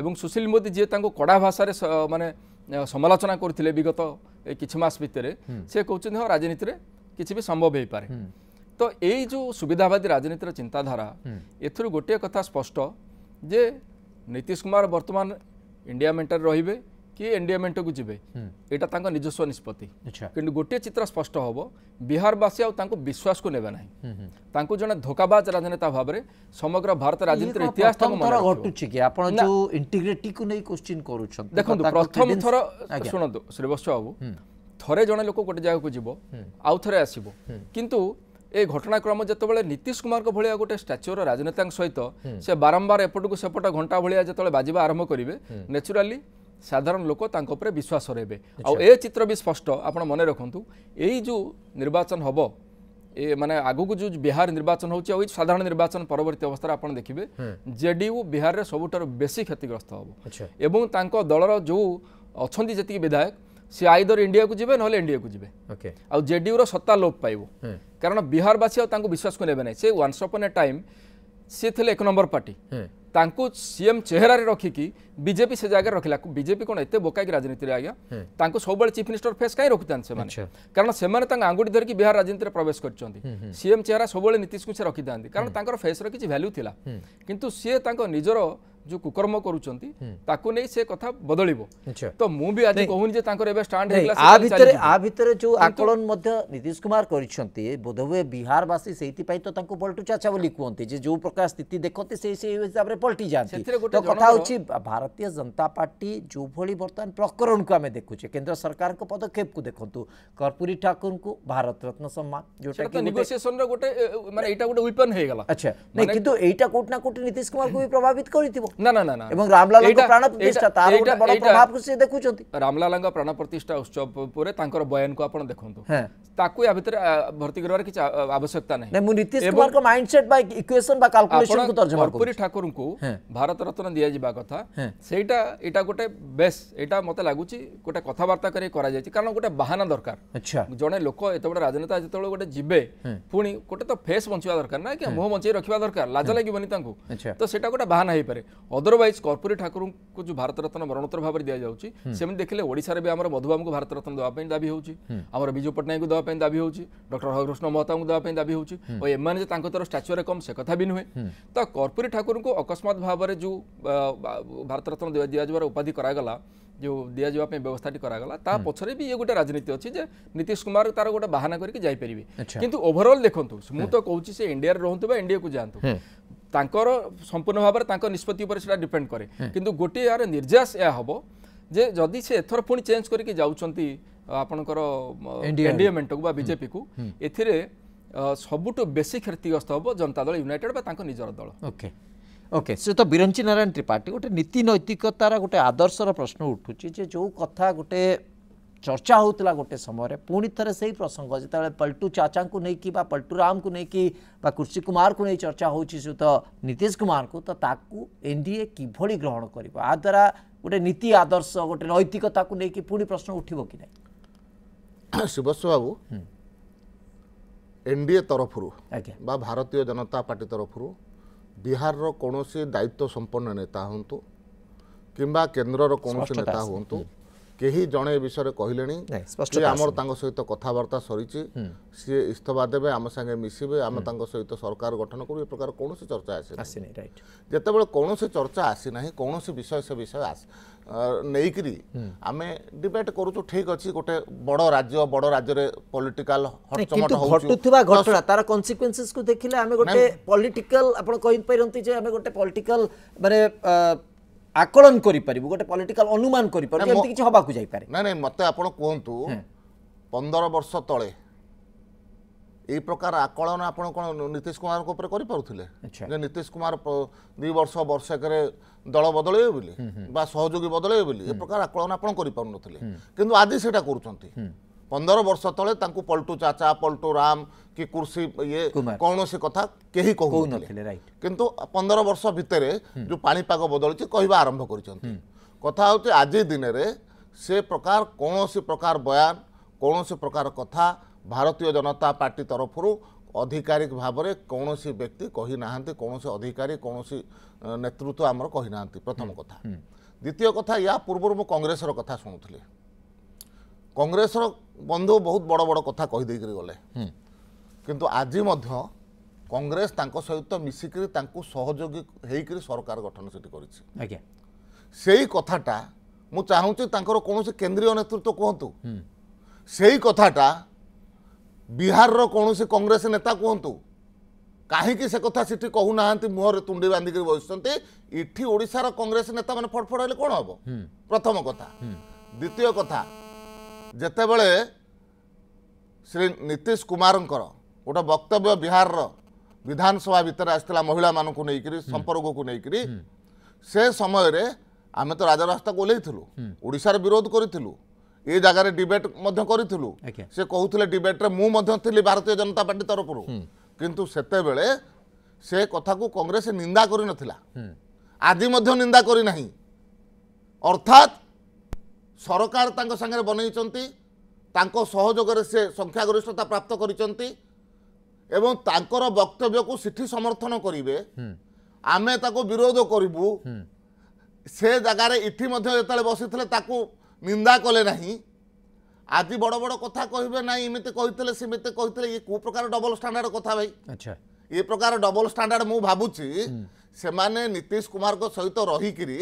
এবং সুশীল মোদি যে তাঁকু কড়া ভাষায় মানে সমালোচনা করলে বিগত কিছু মাস ভিতরে সে কৌছেন হ্যাঁ রাজনীতি কিছু বি সম্ভব হয়ে পড়ে তো এই যে সুবিধাবাদী রাজনীতির চিন্তাধারা এর গোটিয়ে কথা স্পষ্ট যে নীতিশ কুমার বর্তমান ইন্ডিয়া মেন্টারে রহবে କି ଏନ୍ଡିଏ ମେଣ୍ଟକୁ ଯିବେ ଏଇଟା ତାଙ୍କ ନିଜସ୍ୱ ନିଷ୍ପତ୍ତି କିନ୍ତୁ ଗୋଟିଏ ଚିତ୍ର ସ୍ପଷ୍ଟ ହେବ ବିହାରବାସୀ ଆଉ ତାଙ୍କୁ ବିଶ୍ୱାସକୁ ନେବେ ନାହିଁ ତାଙ୍କୁ ଜଣେ ଧୋକାବାଜ ରାଜନେତା ଭାବରେ ସମଗ୍ର ଭାରତ ରାଜନୀତିର ଇତିହାସ ଘଟୁଛି କି ଆପଣ ଯୋଉ ଇଣ୍ଟିଗ୍ରିଟିକୁ ନେଇ କ୍ୱେଶ୍ଚିନ୍ କରୁଛନ୍ତି ଦେଖନ୍ତୁ ପ୍ରଥମ ଥର ଶୁଣନ୍ତୁ ଶ୍ରୀବତ୍ସ ବାବୁ ଥରେ ଜଣେ ଲୋକ ଗୋଟେ ଜାଗାକୁ ଯିବ ଆଉ ଥରେ ଆସିବ କିନ୍ତୁ ଏ ଘଟଣାକ୍ରମ ଯେତେବେଳେ ନୀତିଶ କୁମାରଙ୍କ ଭଳିଆ ଗୋଟେ ଷ୍ଟାଚ୍ୟୁର ରାଜନେତାଙ୍କ ସହିତ ସେ ବାରମ୍ବାର ଏପଟକୁ ସେପଟ ଘଣ୍ଟା ଭଳିଆ ଯେତେବେଳେ ବାଜିବା ଆରମ୍ଭ କରିବେ ନ୍ୟାଚୁରାଲି ସାଧାରଣ ଲୋକ ତାଙ୍କ ଉପରେ ବିଶ୍ୱାସ ରହିବେ ଆଉ ଏ ଚିତ୍ର ବି ସ୍ପଷ୍ଟ ଆପଣ ମନେ ରଖନ୍ତୁ ଏଇ ଯେଉଁ ନିର୍ବାଚନ ହେବ ଏ ମାନେ ଆଗକୁ ଯେଉଁ ବିହାର ନିର୍ବାଚନ ହେଉଛି ଆଉ ଏଇ ସାଧାରଣ ନିର୍ବାଚନ ପରବର୍ତ୍ତୀ ଅବସ୍ଥାରେ ଆପଣ ଦେଖିବେ ଜେଡିୟୁ ବିହାରରେ ସବୁଠାରୁ ବେଶୀ କ୍ଷତିଗ୍ରସ୍ତ ହେବ ଏବଂ ତାଙ୍କ ଦଳର ଯେଉଁ ଅଛନ୍ତି ଯେତିକି ବିଧାୟକ সি আইদর ইন্ডিয়াকু যাবে নহলে ইন্ডিয়াকু যাবে ওকে আউ জেডিইউর সত্তা লোপ পাইব কারণ বিহারবাসী আউ তাঙ্কু বিশ্বাসকু নেবে নাই সে ওয়ান্স অপন এ টাইম সে থিলে এক নম্বর পার্টি ତାଙ୍କୁ ସିଏମ୍ ଚେହେରାରେ ରଖିକି ବିଜେପି ସେ ଜାଗାରେ ରଖିଲା ବିଜେପି କ'ଣ ଏତେ ବୋକାକି ରାଜନୀତିରେ ଆଜ୍ଞା ତାଙ୍କୁ ସବୁବେଳେ ଚିଫ୍ ମିନିଷ୍ଟର ଫେସ୍ କାହିଁ ରଖିଥାନ୍ତି ସେମାନେ କାରଣ ସେମାନେ ତାଙ୍କ ଆଙ୍ଗୁଠି ଧରିକି ବିହାର ରାଜନୀତିରେ ପ୍ରବେଶ କରିଛନ୍ତି ସିଏମ୍ ଚେହେରା ସବୁବେଳେ ନୀତିଶକୁ ସେ ରଖିଥାନ୍ତି କାରଣ ତାଙ୍କର ଫେସ୍ର କିଛି ଭ୍ୟାଲ୍ୟୁ ଥିଲା କିନ୍ତୁ ସିଏ ତାଙ୍କ ନିଜର जो कुकर्म करुचंती से कथा बदलिबो तो मु भी आज कहूनी जे तांकर एबे स्टैंड हेला आ भितरे आ भितरे जो आकलन मध्य नीतीश कुमार करिसंती बोधहुए बिहार वासी सेति पाई तो तांको पलटु चाचा बोली कुवंती जे जो प्रकार स्थिति देखते से से हिसाब रे पलटी जांती तो कथा होची भारतीय जनता पार्टी जो भली वर्तमान प्रकरण को हमें देखुचे केंद्र सरकार को पदक्षेप को देखंतु कर्पूरी ठाकुर को भारत रत्न सम्मान जोटा कि नेगोशिएशन रे गोटे माने एटा गोटे वेपन हे गेला अच्छा नै किंतु एटा कोटना कोटे नीतीश कुमार को भी प्रभावित करितबो না না না না এবং রামলালଙ୍କ প্রাণ প্রতিষ্ঠা তার গোটে বড় প্রভাবকু সে দেখুছন্তি রামলালଙ୍କ প্রাণ প্রতিষ্ঠা উৎসব পরে তাঙ্কর বয়ানকু আপন দেখন্তু হ্যাঁ তাকু ইয়া ভিতরে ভর্তি করবার কিছু আবশ্যকতা নাই না মু নীতিশ কুমারଙ୍କ মাইন্ডসেট বা ইকুয়েশন বা ক্যালকুলেশন কু তর্জমা করু পুরি ঠাকুরଙ୍କୁ ভারত রত্ন দিয়া যিবা কথা সেইটা এটা গোটে বেস এটা মতে লাগুচি গোটে কথাবার্তা করে করা যাইছি কারণ গোটে বাহানা দরকার আচ্ছা জনে লোক এত বড় রাজনেতা যেতবেলে গোটে যিবে পুনি গোটে তো ফেস বঞ্চিবা দরকার না কি মুহ বঞ্চাই রাখিবা দরকার লাজ লাগিবনি তাঙ্কু তো সেটা গোটে বাহানা হই পারে ଅଦରୱାଇଜ୍ କର୍ପୂରୀ ଠାକୁରଙ୍କୁ ଯେଉଁ ଭାରତରତ୍ନ ମରଣୋତ୍ତର ଭାବରେ ଦିଆଯାଉଛି ସେମିତି ଦେଖିଲେ ଓଡ଼ିଶାରେ ବି ଆମର ମଧୁବାବୁଙ୍କୁ ଭାରତରତ୍ନ ଦେବା ପାଇଁ ଦାବି ହେଉଛି ଆମର ବିଜୁ ପଟ୍ଟନାୟକଙ୍କୁ ଦେବା ପାଇଁ ଦାବି ହେଉଛି ଡକ୍ଟର ହରକୃଷ୍ଣ ମହତାଙ୍କୁ ଦେବା ପାଇଁ ଦାବି ହେଉଛି ଓ ଏମାନେ ଯେ ତାଙ୍କ ତର ଷ୍ଟାଚ୍ୟୁରେ କମ୍ ସେ କଥା ବି ନୁହେଁ ତ କର୍ପୂରୀ ଠାକୁରଙ୍କୁ ଅକସ୍ମାତ୍ ଭାବରେ ଯେଉଁ ଭାରତରତ୍ନ ଦିଆଯିବାର ଉପାଧି କରାଗଲା ଯେଉଁ ଦିଆଯିବା ପାଇଁ ବ୍ୟବସ୍ଥାଟି କରାଗଲା ତା ପଛରେ ବି ଇଏ ଗୋଟେ ରାଜନୀତି ଅଛି ଯେ ନୀତିଶ କୁମାର ତାର ଗୋଟେ ବାହାନା କରିକି ଯାଇପାରିବେ କିନ୍ତୁ ଓଭରଅଲ୍ ଦେଖନ୍ତୁ ମୁଁ ତ କହୁଛି ସେ ଇଣ୍ଡିଆରେ ରୁହନ୍ତୁ ବା ଇଣ୍ଡିଆକୁ ଯାଆନ୍ତୁ ତାଙ୍କର ସମ୍ପୂର୍ଣ୍ଣ ଭାବରେ ତାଙ୍କ ନିଷ୍ପତ୍ତି ଉପରେ ସେଇଟା ଡିପେଣ୍ଡ କରେ କିନ୍ତୁ ଗୋଟିଏ ଏହାର ନିର୍ଯାସ ଏହା ହେବ ଯେ ଯଦି ସେ ଏଥର ପୁଣି ଚେଞ୍ଜ କରିକି ଯାଉଛନ୍ତି ଆପଣଙ୍କର ଏନ୍ଡିଏ ମେଣ୍ଟକୁ ବା ବିଜେପିକୁ ଏଥିରେ ସବୁଠୁ ବେଶୀ କ୍ଷତିଗ୍ରସ୍ତ ହେବ ଜନତା ଦଳ ୟୁନାଇଟେଡ୍ ବା ତାଙ୍କ ନିଜର ଦଳ ଓକେ ଓକେ ସେ ତ ବିରଞ୍ଚି ନାରାୟଣ ତ୍ରିପାଠୀ ଗୋଟେ ନୀତି ନୈତିକତାର ଗୋଟେ ଆଦର୍ଶର ପ୍ରଶ୍ନ ଉଠୁଛି ଯେ ଯେଉଁ କଥା ଗୋଟେ ଚର୍ଚ୍ଚା ହେଉଥିଲା ଗୋଟେ ସମୟରେ ପୁଣି ଥରେ ସେହି ପ୍ରସଙ୍ଗ ଯେତେବେଳେ ପଲ୍ଟୁ ଚାଚାଙ୍କୁ ନେଇକି ବା ପଲ୍ଟୁ ରାମଙ୍କୁ ନେଇକି ବା କୃଷି କୁମାରଙ୍କୁ ନେଇ ଚର୍ଚ୍ଚା ହେଉଛି ସୁତ ନୀତିଶ କୁମାରଙ୍କୁ ତ ତାକୁ ଏନ୍ ଡି ଏ କିଭଳି ଗ୍ରହଣ କରିବ ଆ ଦ୍ୱାରା ଗୋଟେ ନୀତି ଆଦର୍ଶ ଗୋଟେ ନୈତିକତାକୁ ନେଇକି ପୁଣି ପ୍ରଶ୍ନ ଉଠିବ କି ନାହିଁ ଶିବସ୍ୱ ବାବୁ ଏନ୍ ଡି ଏ ତରଫରୁ ଆଜ୍ଞା ବା ଭାରତୀୟ ଜନତା ପାର୍ଟି ତରଫରୁ ବିହାରର କୌଣସି ଦାୟିତ୍ୱ ସମ୍ପନ୍ନ ନେତା ହୁଅନ୍ତୁ କିମ୍ବା କେନ୍ଦ୍ରର କୌଣସି ନେତା ହୁଅନ୍ତୁ କେହି ଜଣେ ଏ ବିଷୟରେ କହିଲେଣି ସିଏ ଆମର ତାଙ୍କ ସହିତ କଥାବାର୍ତ୍ତା ସରିଛି ସିଏ ଇସ୍ତଫା ଦେବେ ଆମ ସାଙ୍ଗେ ମିଶିବେ ଆମେ ତାଙ୍କ ସହିତ ସରକାର ଗଠନ କରୁ ଏ ପ୍ରକାର କୌଣସି ଚର୍ଚ୍ଚା ଆସିନି ଯେତେବେଳେ କୌଣସି ଚର୍ଚ୍ଚା ଆସିନାହିଁ କୌଣସି ବିଷୟ ସେ ବିଷୟ ନେଇକିରି ଆମେ ଡିବେଟ୍ କରୁଛୁ ଠିକ୍ ଅଛି ଗୋଟେ ବଡ଼ ରାଜ୍ୟ ବଡ଼ ରାଜ୍ୟରେ ପଲିଟିକାଲ ଘଟୁଥିବା ଘଟଣା ତାର କନସିକ୍ୱେନ୍ସେସକୁ ଦେଖିଲେ ଆମେ ଗୋଟେ ପଲିଟିକାଲ ଆପଣ କହିପାରନ୍ତି ଯେ ଆମେ ଗୋଟେ ପଲିଟିକାଲ ମାନେ আকলন করিপারিবু গোটে পলিটিকাল অনুমান করিপারু এমতি কিছু হবাকু যাইপারে না না মতে আপন কোহন্তু 15 বর্ষ তলে এই প্রকার আকলন আপন কোন নীতিশ কুমার উপরে করি পারুতিলে যে নীতিশ কুমার দুই বর্ষ বর্ষকরে দল বদলাইবে বলে বা সহযোগী বদলাইবে বলে এই প্রকার আকলন আপন করি পারুনতিলে কিন্তু আজি সেটা করুচন্তি পনেরো বর্ষ তলে তাঁকু পল্টু চাচা পল্টু রাম କି କୃଷି ଇଏ କୌଣସି କଥା କେହି କହୁନଥିଲେ କିନ୍ତୁ ପନ୍ଦର ବର୍ଷ ଭିତରେ ଯେଉଁ ପାଣିପାଗ ବଦଳିଛି କହିବା ଆରମ୍ଭ କରିଛନ୍ତି କଥା ହେଉଛି ଆଜି ଦିନରେ ସେ ପ୍ରକାର କୌଣସି ପ୍ରକାର ବୟାନ କୌଣସି ପ୍ରକାର କଥା ଭାରତୀୟ ଜନତା ପାର୍ଟି ତରଫରୁ ଅଧିକାରିକ ଭାବରେ କୌଣସି ବ୍ୟକ୍ତି କହିନାହାନ୍ତି କୌଣସି ଅଧିକାରୀ କୌଣସି ନେତୃତ୍ୱ ଆମର କହିନାହାନ୍ତି ପ୍ରଥମ କଥା ଦ୍ୱିତୀୟ କଥା ୟା ପୂର୍ବରୁ ମୁଁ କଂଗ୍ରେସର କଥା ଶୁଣୁଥିଲି କଂଗ୍ରେସର ବନ୍ଧୁ ବହୁତ ବଡ଼ ବଡ଼ କଥା କହିଦେଇକରି ଗଲେ କିନ୍ତୁ ଆଜି ମଧ୍ୟ କଂଗ୍ରେସ ତାଙ୍କ ସହିତ ମିଶିକିରି ତାଙ୍କୁ ସହଯୋଗୀ ହେଇକିରି ସରକାର ଗଠନ ସେଠି କରିଛି ଆଜ୍ଞା ସେଇ କଥାଟା ମୁଁ ଚାହୁଁଛି ତାଙ୍କର କୌଣସି କେନ୍ଦ୍ରୀୟ ନେତୃତ୍ୱ କୁହନ୍ତୁ ସେଇ କଥାଟା ବିହାରର କୌଣସି କଂଗ୍ରେସ ନେତା କୁହନ୍ତୁ କାହିଁକି ସେ କଥା ସେଠି କହୁନାହାନ୍ତି ମୁହଁରେ ତୁଣ୍ଡି ବାନ୍ଧିକିରି ବସିଛନ୍ତି ଏଠି ଓଡ଼ିଶାର କଂଗ୍ରେସ ନେତାମାନେ ଫଡ଼ଫଡ଼ ହେଲେ କ'ଣ ହେବ ପ୍ରଥମ କଥା ଦ୍ୱିତୀୟ କଥା ଯେତେବେଳେ ଶ୍ରୀ ନୀତିଶ କୁମାରଙ୍କର ଗୋଟେ ବକ୍ତବ୍ୟ ବିହାରର ବିଧାନସଭା ଭିତରେ ଆସିଥିଲା ମହିଳାମାନଙ୍କୁ ନେଇକରି ସମ୍ପର୍କକୁ ନେଇକରି ସେ ସମୟରେ ଆମେ ତ ରାଜରାସ୍ତାକୁ ଓହ୍ଲେଇଥିଲୁ ଓଡ଼ିଶାରେ ବିରୋଧ କରିଥିଲୁ ଏ ଜାଗାରେ ଡିବେଟ୍ ମଧ୍ୟ କରିଥିଲୁ ସେ କହୁଥିଲେ ଡିବେଟ୍ରେ ମୁଁ ମଧ୍ୟ ଥିଲି ଭାରତୀୟ ଜନତା ପାର୍ଟି ତରଫରୁ କିନ୍ତୁ ସେତେବେଳେ ସେ କଥାକୁ କଂଗ୍ରେସ ନିନ୍ଦା କରିନଥିଲା ଆଜି ମଧ୍ୟ ନିନ୍ଦା କରିନାହିଁ ଅର୍ଥାତ୍ ସରକାର ତାଙ୍କ ସାଙ୍ଗରେ ବନେଇଛନ୍ତି ତାଙ୍କ ସହଯୋଗରେ ସେ ସଂଖ୍ୟାଗରିଷ୍ଠତା ପ୍ରାପ୍ତ କରିଛନ୍ତି এবং ତାଙ୍କର ବକ୍ତବ୍ୟକୁ ସେଠି ସମର୍ଥନ କରିବେ ଆମେ ତାକୁ ବିରୋଧ କରିବୁ ସେ ଜାଗାରେ ଏଠି ମଧ୍ୟ ଯେତେବେଳେ ବସିଥିଲେ ତାକୁ ନିନ୍ଦା କଲେ ନାହିଁ ଆଜି ବଡ଼ ବଡ଼ କଥା କହିବେ ନାହିଁ ଏମିତି କହିଥିଲେ ସେମିତି କହିଥିଲେ ଇଏ କେଉଁ ପ୍ରକାର ଡବଲ ଷ୍ଟାଣ୍ଡାର୍ଡ଼ କଥା ଭାଇ ଆଚ୍ଛା ଏ ପ୍ରକାର ଡବଲ ଷ୍ଟାଣ୍ଡାର୍ଡ଼ ମୁଁ ଭାବୁଛି ସେମାନେ ନୀତିଶ କୁମାରଙ୍କ ସହିତ ରହିକିରି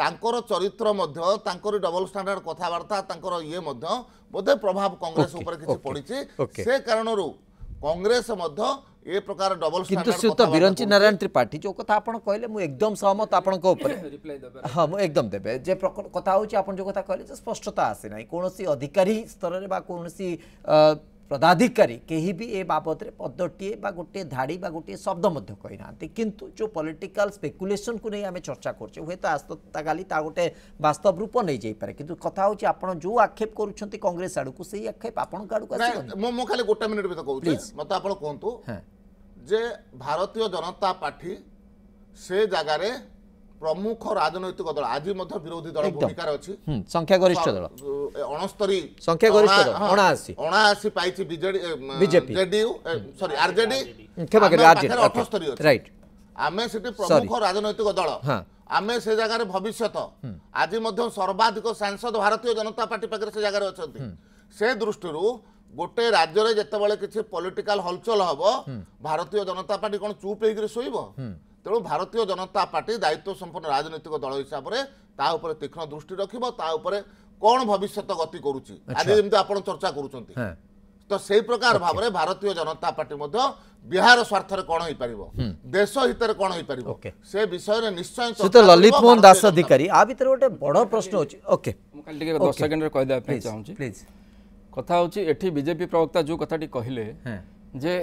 ତାଙ୍କର ଚରିତ୍ର ମଧ୍ୟ ତାଙ୍କର ଡବଲ ଷ୍ଟାଣ୍ଡାର୍ଡ଼ କଥାବାର୍ତ୍ତା ତାଙ୍କର ଇଏ ମଧ୍ୟ ବୋଧେ ପ୍ରଭାବ କଂଗ୍ରେସ ଉପରେ କିଛି ପଡ଼ିଛି ସେ କାରଣରୁ কংগ্রেস মধ্য ଏ ପ୍ରକାର ଡବଲ କିନ୍ତୁ ଶ୍ରୀଯୁକ୍ତ ବିରଞ୍ଚି ନାରାୟଣ ତ୍ରିପାଠୀ ଯେଉଁ କଥା ଆପଣ କହିଲେ ମୁଁ ଏକଦମ ସହମତ ଆପଣଙ୍କ ଉପରେ ହଁ ମୁଁ ଏକଦମ ଦେବେ ଯେ କଥା ହେଉଛି ଆପଣ ଯେଉଁ କଥା କହିଲେ ଯେ ସ୍ପଷ୍ଟତା ଆସେ ନାହିଁ କୌଣସି ଅଧିକାରୀ ସ୍ତରରେ ବା କୌଣସି পদাধিকারী কেহি বি এ বাবদরে পদটিয়ে বা গোটিয়ে ধাড়ি বা গোটিয়ে শব্দ মধ্য কই না কিন্তু যে পলিটিকাল স্পেকুলেসন কু আমি চর্চা করছে হুয়েত আসতকালি তা গোটে বাস্তব রূপ নেই যাইপরে কিন্তু কথা হচ্ছে আপনার যে আক্ষেপ করছেন কংগ্রেস আড়ক সেই আক্ষেপ আপনার আড়ক মু খালি গোটা মিনিট ভিতরে কହୁଛି মতো আপনার কুহতু যে ভারতীয় জনতা পার্টি সে জায়গায় ପ୍ରମୁଖ ରାଜନୈତିକ ଦଳ ଆଜି ମଧ୍ୟ ବିରୋଧୀ ଦଳ ଭୂମିକାରେ ଅଛି ସଂଖ୍ୟାଗରିଷ୍ଠ ଦଳ ଅଣସ୍ତରୀ ସଂଖ୍ୟାଗରିଷ୍ଠ ଅଣାଅଶୀ ପାଇଛି ଆମେ ସେଠି ପ୍ରମୁଖ ରାଜନୈତିକ ଦଳ ଆମେ ସେ ଜାଗାରେ ଭବିଷ୍ୟତ ଆଜି ମଧ୍ୟ ସର୍ବାଧିକ ସାଂସଦ ଭାରତୀୟ ଜନତା ପାର୍ଟି ପାଖରେ ସେ ଜାଗାରେ ଅଛନ୍ତି ସେ ଦୃଷ୍ଟିରୁ ଗୋଟେ ରାଜ୍ୟରେ ଯେତେବେଳେ କିଛି ପଲିଟିକାଲ ହଲଚଲ ହବ ଭାରତୀୟ ଜନତା ପାର୍ଟି କ'ଣ ଚୁପ୍ ହେଇକିରି ଶୋଇବ ତେଣୁ ଭାରତୀୟ ଜନତା ପାର୍ଟି ଦାୟିତ୍ୱ ସମ୍ପନ୍ନ ରାଜନୈତିକ ଦଳ ହିସାବରେ ତା ଉପରେ ତୀକ୍ଷ୍ଣ ଦୃଷ୍ଟି ରଖିବ ତା ଉପରେ କ'ଣ ଭବିଷ୍ୟତ ଗତି କରୁଛି ଆଜି ଯେମିତି ଆପଣ ଚର୍ଚ୍ଚା କରୁଛନ୍ତି ତ ସେହି ପ୍ରକାର ଭାବରେ ଭାରତୀୟ ଜନତା ପାର୍ଟି ମଧ୍ୟ ବିହାର ସ୍ୱାର୍ଥରେ କ'ଣ ହେଇପାରିବ ଦେଶ ହିତରେ କ'ଣ ହେଇପାରିବ ସେ ବିଷୟରେ ନିଶ୍ଚୟ ଲଲିତ ମୋହନ ଦାସ ଅଧିକାରୀ ଆ ଭିତରେ ଗୋଟେ ବଡ ପ୍ରଶ୍ନ ଅଛି ଓକେ ମୁଁ କାଲି ଟିକେ ଦଶ ସେକେଣ୍ଡରେ କହିଦେବା ପାଇଁ ଚାହୁଁଛି କଥା ହେଉଛି ଏଠି ବିଜେପି ପ୍ରବକ୍ତା ଯେଉଁ କଥାଟି କହିଲେ ଯେ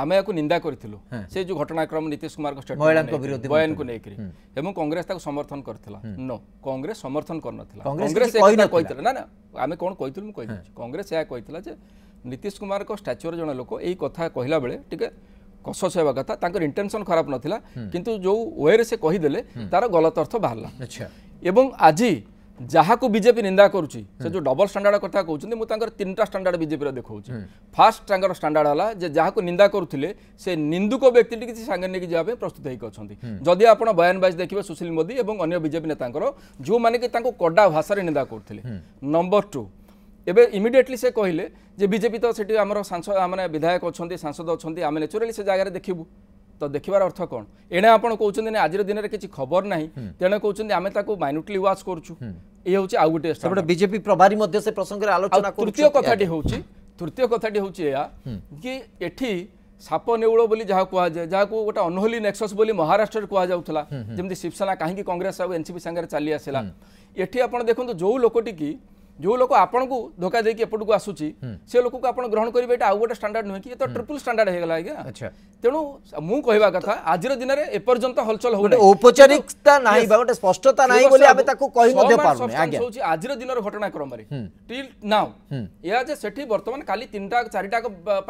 ଆମେ ଏହାକୁ ନିନ୍ଦା କରିଥିଲୁ ସେ ଯେଉଁ ଘଟଣାକ୍ରମ ନୀତିଶ କୁମାରଙ୍କ ଷ୍ଟେଟମେଣ୍ଟ ବୟାନକୁ ନେଇକରି ଏବଂ କଂଗ୍ରେସ ତାକୁ ସମର୍ଥନ କରିଥିଲା ନୋ କଂଗ୍ରେସ ସମର୍ଥନ କରିନଥିଲା କଂଗ୍ରେସ କହିଥିଲା ନା ନା ଆମେ କ'ଣ କହିଥିଲୁ ମୁଁ କହିଦେଉଛି କଂଗ୍ରେସ ଏହା କହିଥିଲା ଯେ ନୀତିଶ କୁମାରଙ୍କ ଷ୍ଟାଚ୍ୟୁର ଜଣେ ଲୋକ ଏଇ କଥା କହିଲା ବେଳେ ଟିକେ କସସ ହେବା କଥା ତାଙ୍କର ଇଣ୍ଟେନସନ୍ ଖରାପ ନଥିଲା କିନ୍ତୁ ଯେଉଁ ୱେରେ ସେ କହିଦେଲେ ତାର ଗଲତ ଅର୍ଥ ବାହାରିଲା ଏବଂ ଆଜି ଯାହାକୁ ବିଜେପି ନିନ୍ଦା କରୁଛି ସେ ଯେଉଁ ଡବଲ ଷ୍ଟାଣ୍ଡାର୍ଡ କଥା କହୁଛନ୍ତି ମୁଁ ତାଙ୍କର ତିନିଟା ଷ୍ଟାଣ୍ଡାର୍ଡ ବିଜେପିର ଦେଖାଉଛି ଫାର୍ଷ୍ଟ ତାଙ୍କର ଷ୍ଟାଣ୍ଡାର୍ଡ ହେଲା ଯେ ଯାହାକୁ ନିନ୍ଦା କରୁଥିଲେ ସେ ନିନ୍ଦୁକ ବ୍ୟକ୍ତିଟି କିଛି ସାଙ୍ଗରେ ନେଇକି ଯିବା ପାଇଁ ପ୍ରସ୍ତୁତ ହେଇକି ଅଛନ୍ତି ଯଦି ଆପଣ ବୟାନବାଜି ଦେଖିବେ ସୁଶୀଲ ମୋଦି ଏବଂ ଅନ୍ୟ ବିଜେପି ନେତାଙ୍କର ଯେଉଁମାନେ କି ତାଙ୍କୁ କଡ଼ା ଭାଷାରେ ନିନ୍ଦା କରୁଥିଲେ ନମ୍ବର ଟୁ ଏବେ ଇମିଡ଼ିଏଟଲି ସେ କହିଲେ ଯେ ବିଜେପି ତ ସେଠି ଆମର ସାଂସଦ ମାନେ ବିଧାୟକ ଅଛନ୍ତି ସାଂସଦ ଅଛନ୍ତି ଆମେ ନ୍ୟାଚୁରାଲି ସେ ଜାଗାରେ ଦେଖିବୁ ତ ଦେଖିବାର ଅର୍ଥ କ'ଣ ଏଣେ ଆପଣ କହୁଛନ୍ତି ନା ଆଜିର ଦିନରେ କିଛି ଖବର ନାହିଁ ତେଣୁ କହୁଛନ୍ତି ଆମେ ତାକୁ ମାଇନ୍ୟୁଟଲି ୱାଚ୍ କରୁଛୁ ଇଏ ହେଉଛି ଆଉ ଗୋଟିଏ ସେପଟେ ବିଜେପି ପ୍ରଭାରୀ ମଧ୍ୟ ସେ ପ୍ରସଙ୍ଗରେ ଆଲୋଚନା ତୃତୀୟ କଥାଟି ହେଉଛି ତୃତୀୟ କଥାଟି ହେଉଛି ଏହା କି ଏଠି ସାପ ନେଉଳ ବୋଲି ଯାହା କୁହାଯାଏ ଯାହାକୁ ଗୋଟେ ଅନହୋଲି ନେକ୍ସସ୍ ବୋଲି ମହାରାଷ୍ଟ୍ରରେ କୁହାଯାଉଥିଲା ଯେମିତି ଶିବସେନା କାହିଁକି କଂଗ୍ରେସ ଆଉ ଏନ୍ସିପି ସାଙ୍ଗରେ ଚାଲି ଆସିଲା ଏଠି ଆପଣ ଦେଖନ୍ତୁ ଯେଉଁ ଲୋକଟିକି जो लोक आपन को धोखा देके एपट को आसुची से लोक को आपन ग्रहण करिवे एटा आउ गोटे स्टैंडर्ड नय कि तो ट्रिपल स्टैंडर्ड हे गला आज्ञा अच्छा तेनु मु कहबा कथा आज रे दिनरे ए पर्यंत हलचल हो गोटे औपचारिकता नाही बा गोटे स्पष्टता नाही बोली आबे ताको कहि मध्य पारु आज्ञा सोची आज रे दिनर घटना क्रम रे टिल नाउ या जे सेठी वर्तमान काली 3टा 4टा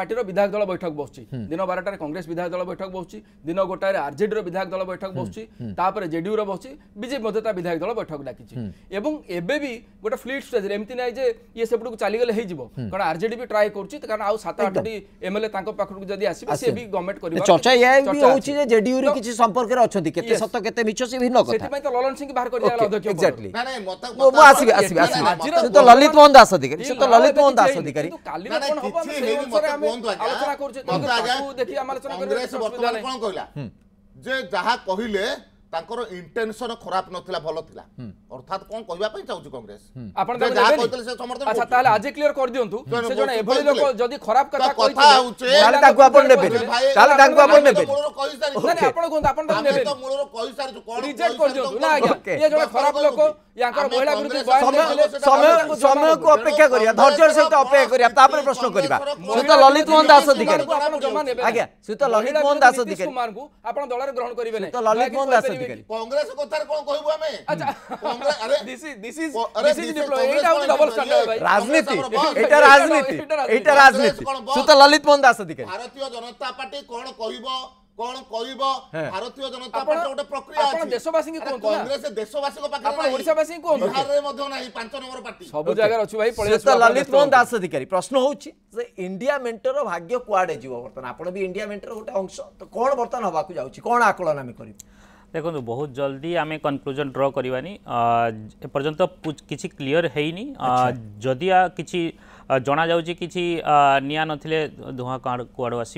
पार्टी रो विधायक दल बैठक बसची दिन 12टा रे कांग्रेस विधायक दल बैठक बसची दिन 1टा रे आरजेडी रो विधायक दल बैठक बसची तापर जेडीयू रो बसची बीजेपी मध्य ता विधायक दल बैठक डाकिची एवं एबे भी गोटे फ्लीट स्टेज रे ଏମିତି ନାହିଁ ଯେ ଇଏ ସେପଟକୁ ଚାଲିଗଲେ ହେଇଯିବ କାରଣ ଆର୍ଜେଡି ବି ଟ୍ରାଏ କରୁଛି କାରଣ ଆଉ ସାତ ଆଠଟି ଏମଏଲଏ ତାଙ୍କ ପାଖକୁ ଯଦି ଆସିବେ ସେ ବି ଗଭର୍ଣ୍ଣମେଣ୍ଟ କରିବ ଚର୍ଚ୍ଚା ଏହା ବି ହଉଛି ଯେ ଜେଡିୟୁରେ କିଛି ସମ୍ପର୍କରେ ଅଛନ୍ତି କେତେ ସତ କେତେ ମିଛ ସେ ଭିନ୍ନ ସେଥିପାଇଁ ତ ଲଲନ ସିଂ ବାହାର କରିଦେଲା ଅଧ୍ୟକ୍ଷ ଏକ୍ସାକ୍ଟଲି ମୁଁ ଆସିବି ଲଲିତ ମୋହନ ଦାସ ଅଧିକାରୀ ସେ ତ ଲଲିତ ମୋହନ ଦାସ ଅଧିକାରୀ କାଲିର ଆଲୋଚନା କରୁଛେ ଦେଖି ଆମେ ଆଲୋଚନା କହିଲା ଯେ ଯାହା କହିଲେ ତାଙ୍କର ଇଣ୍ଟେନସନ ଖରାପ ନଥିଲା ଭଲ ଥିଲା ଅର୍ଥାତ କ'ଣ କହିବା ପାଇଁ ଚାହୁଁଛି କଂଗ୍ରେସ ଆପଣ ଯାହା କହିଥିଲେ ସେ ସମର୍ଥନ ଆଚ୍ଛା ତାହେଲେ ଆଜି କ୍ଲିୟର କରିଦିଅନ୍ତୁ ସେ ଜଣେ ଏଭଳି ଲୋକ ଯଦି ଖରାପ କଥା କହିଥିଲେ ତାହେଲେ ତାଙ୍କୁ ଆପଣ ନେବେ ତାହେଲେ ତାଙ୍କୁ ଆପଣ ନେବେ ନାଇଁ ଆପଣ କୁହନ୍ତୁ ଆପଣ ତାଙ୍କୁ ନେବେ ତ ମୂଳରୁ କହି ସାରିଛୁ କ'ଣ ରିଜେକ୍ଟ କରିଦିଅନ୍ତୁ ନା ଆଜ୍ଞା ଇଏ ଜଣେ ଖରାପ ଲୋକ ୟାଙ୍କର ମହିଳା ବିରୁଦ୍ଧ ସମୟ ସମୟକୁ ଅପେକ୍ଷା କରିବା ଧୈର୍ଯ୍ୟର ସହିତ ଅପେକ୍ଷା କରିବା ତାପରେ ପ୍ରଶ୍ନ କରିବା ସୁତ ଲଲିତ ମୋହନ ଦାସ ଅଧିକାରୀ ଆଜ୍ଞା ସୁତ ଲଲିତ ମୋହନ ଦାସ ଅଧିକାରୀ ଆପଣ ଦଳରେ ଗ୍ରହଣ କରିବେ ନାହିଁ ସୁତ ଲଲିତ ମୋହନ ଦାସ ଅଧିକାରୀ କଂଗ୍ରେସ କଥାରେ କଣ କହିବୁ ଆମେ ରାଜନୀତି ଏଇଟା ରାଜନୀତି ଏଇଟା ରାଜନୀତି ସୁତ ଲଲିତ ମୋହନ ଦାସ ଅଧିକାରୀ ଭାରତୀୟ ଜନତା ପାର୍ଟି କଣ କହିବ କଣ କହିବ ଭାରତୀୟ ଜନତା ପାର୍ଟି ଗୋଟେ ପ୍ରକ୍ରିୟା ଅଛି ଦେଶବାସୀଙ୍କୁ କୁହନ୍ତୁ କଂଗ୍ରେସ ଦେଶବାସୀଙ୍କ ପାଖରେ ଆପଣ ଓଡ଼ିଶାବାସୀଙ୍କୁ କୁହନ୍ତୁ ବିହାରରେ ମଧ୍ୟ ନାହିଁ ପାଞ୍ଚ ନମ୍ବର ପାର୍ଟି ସବୁ ଜାଗାରେ ଅଛି ଭାଇ ପଳେଇ ଆସିବା ଲଲିତ ମୋହନ ଦାସ ଅଧିକାରୀ ପ୍ରଶ୍ନ ହେଉଛି ଯେ ଇଣ୍ଡିଆ ମେଣ୍ଟର ଭାଗ୍ୟ କୁଆଡ଼େ ଯିବ ବର୍ତ୍ତମାନ ଆପଣ ବି ଇଣ୍ଡିଆ ମେଣ୍ଟର ଗୋଟେ ଅଂଶ ତ କଣ ବର୍ତ୍ତମାନ ହେବାକୁ ଯାଉଛି କଣ ଆକଳନ ଆମେ କରିବୁ দেখুন বহুত জলদি আমি কনক্লুজন ড্র করবানি এপর্যন্ত কিছু ক্লিয়র হয়নি যদি কিছু जनाऊँच कि निया ना धूआ कुआ आस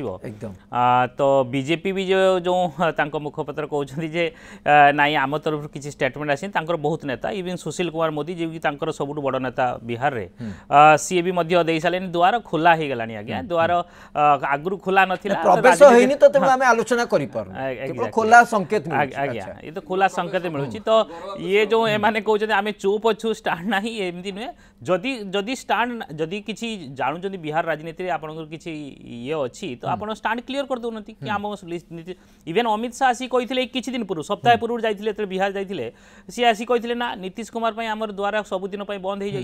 तो बीजेपी भी जो जो मुखपत्र कहते नाई आम तरफ किसी स्टेटमेंट आसी बहुत नेता इवन सुशील कुमार मोदी जी सब बड़ नेता बिहार में सी भी दे सारे द्वार खोला हो गला आज्ञा द्वार आगु खोला ना प्रवेश आलोचना खोला संकेत ये तो खोला संकेत मिलू तो ये जो कहते हैं चुप अच्छू स्टाण ना जदि जदि स्टाण जदि किसी जानूं बिहार राजनीति में आप ये अच्छी तो आप स्टाण क्लीयर करदे कि हम्म। आम नीति इवेन अमित शाह आसी कही किद सप्ताह पूर्व जाते बिहार जाते सी आसी कही नीतीश कुमार आम द्वारा सबुदिन बंद हो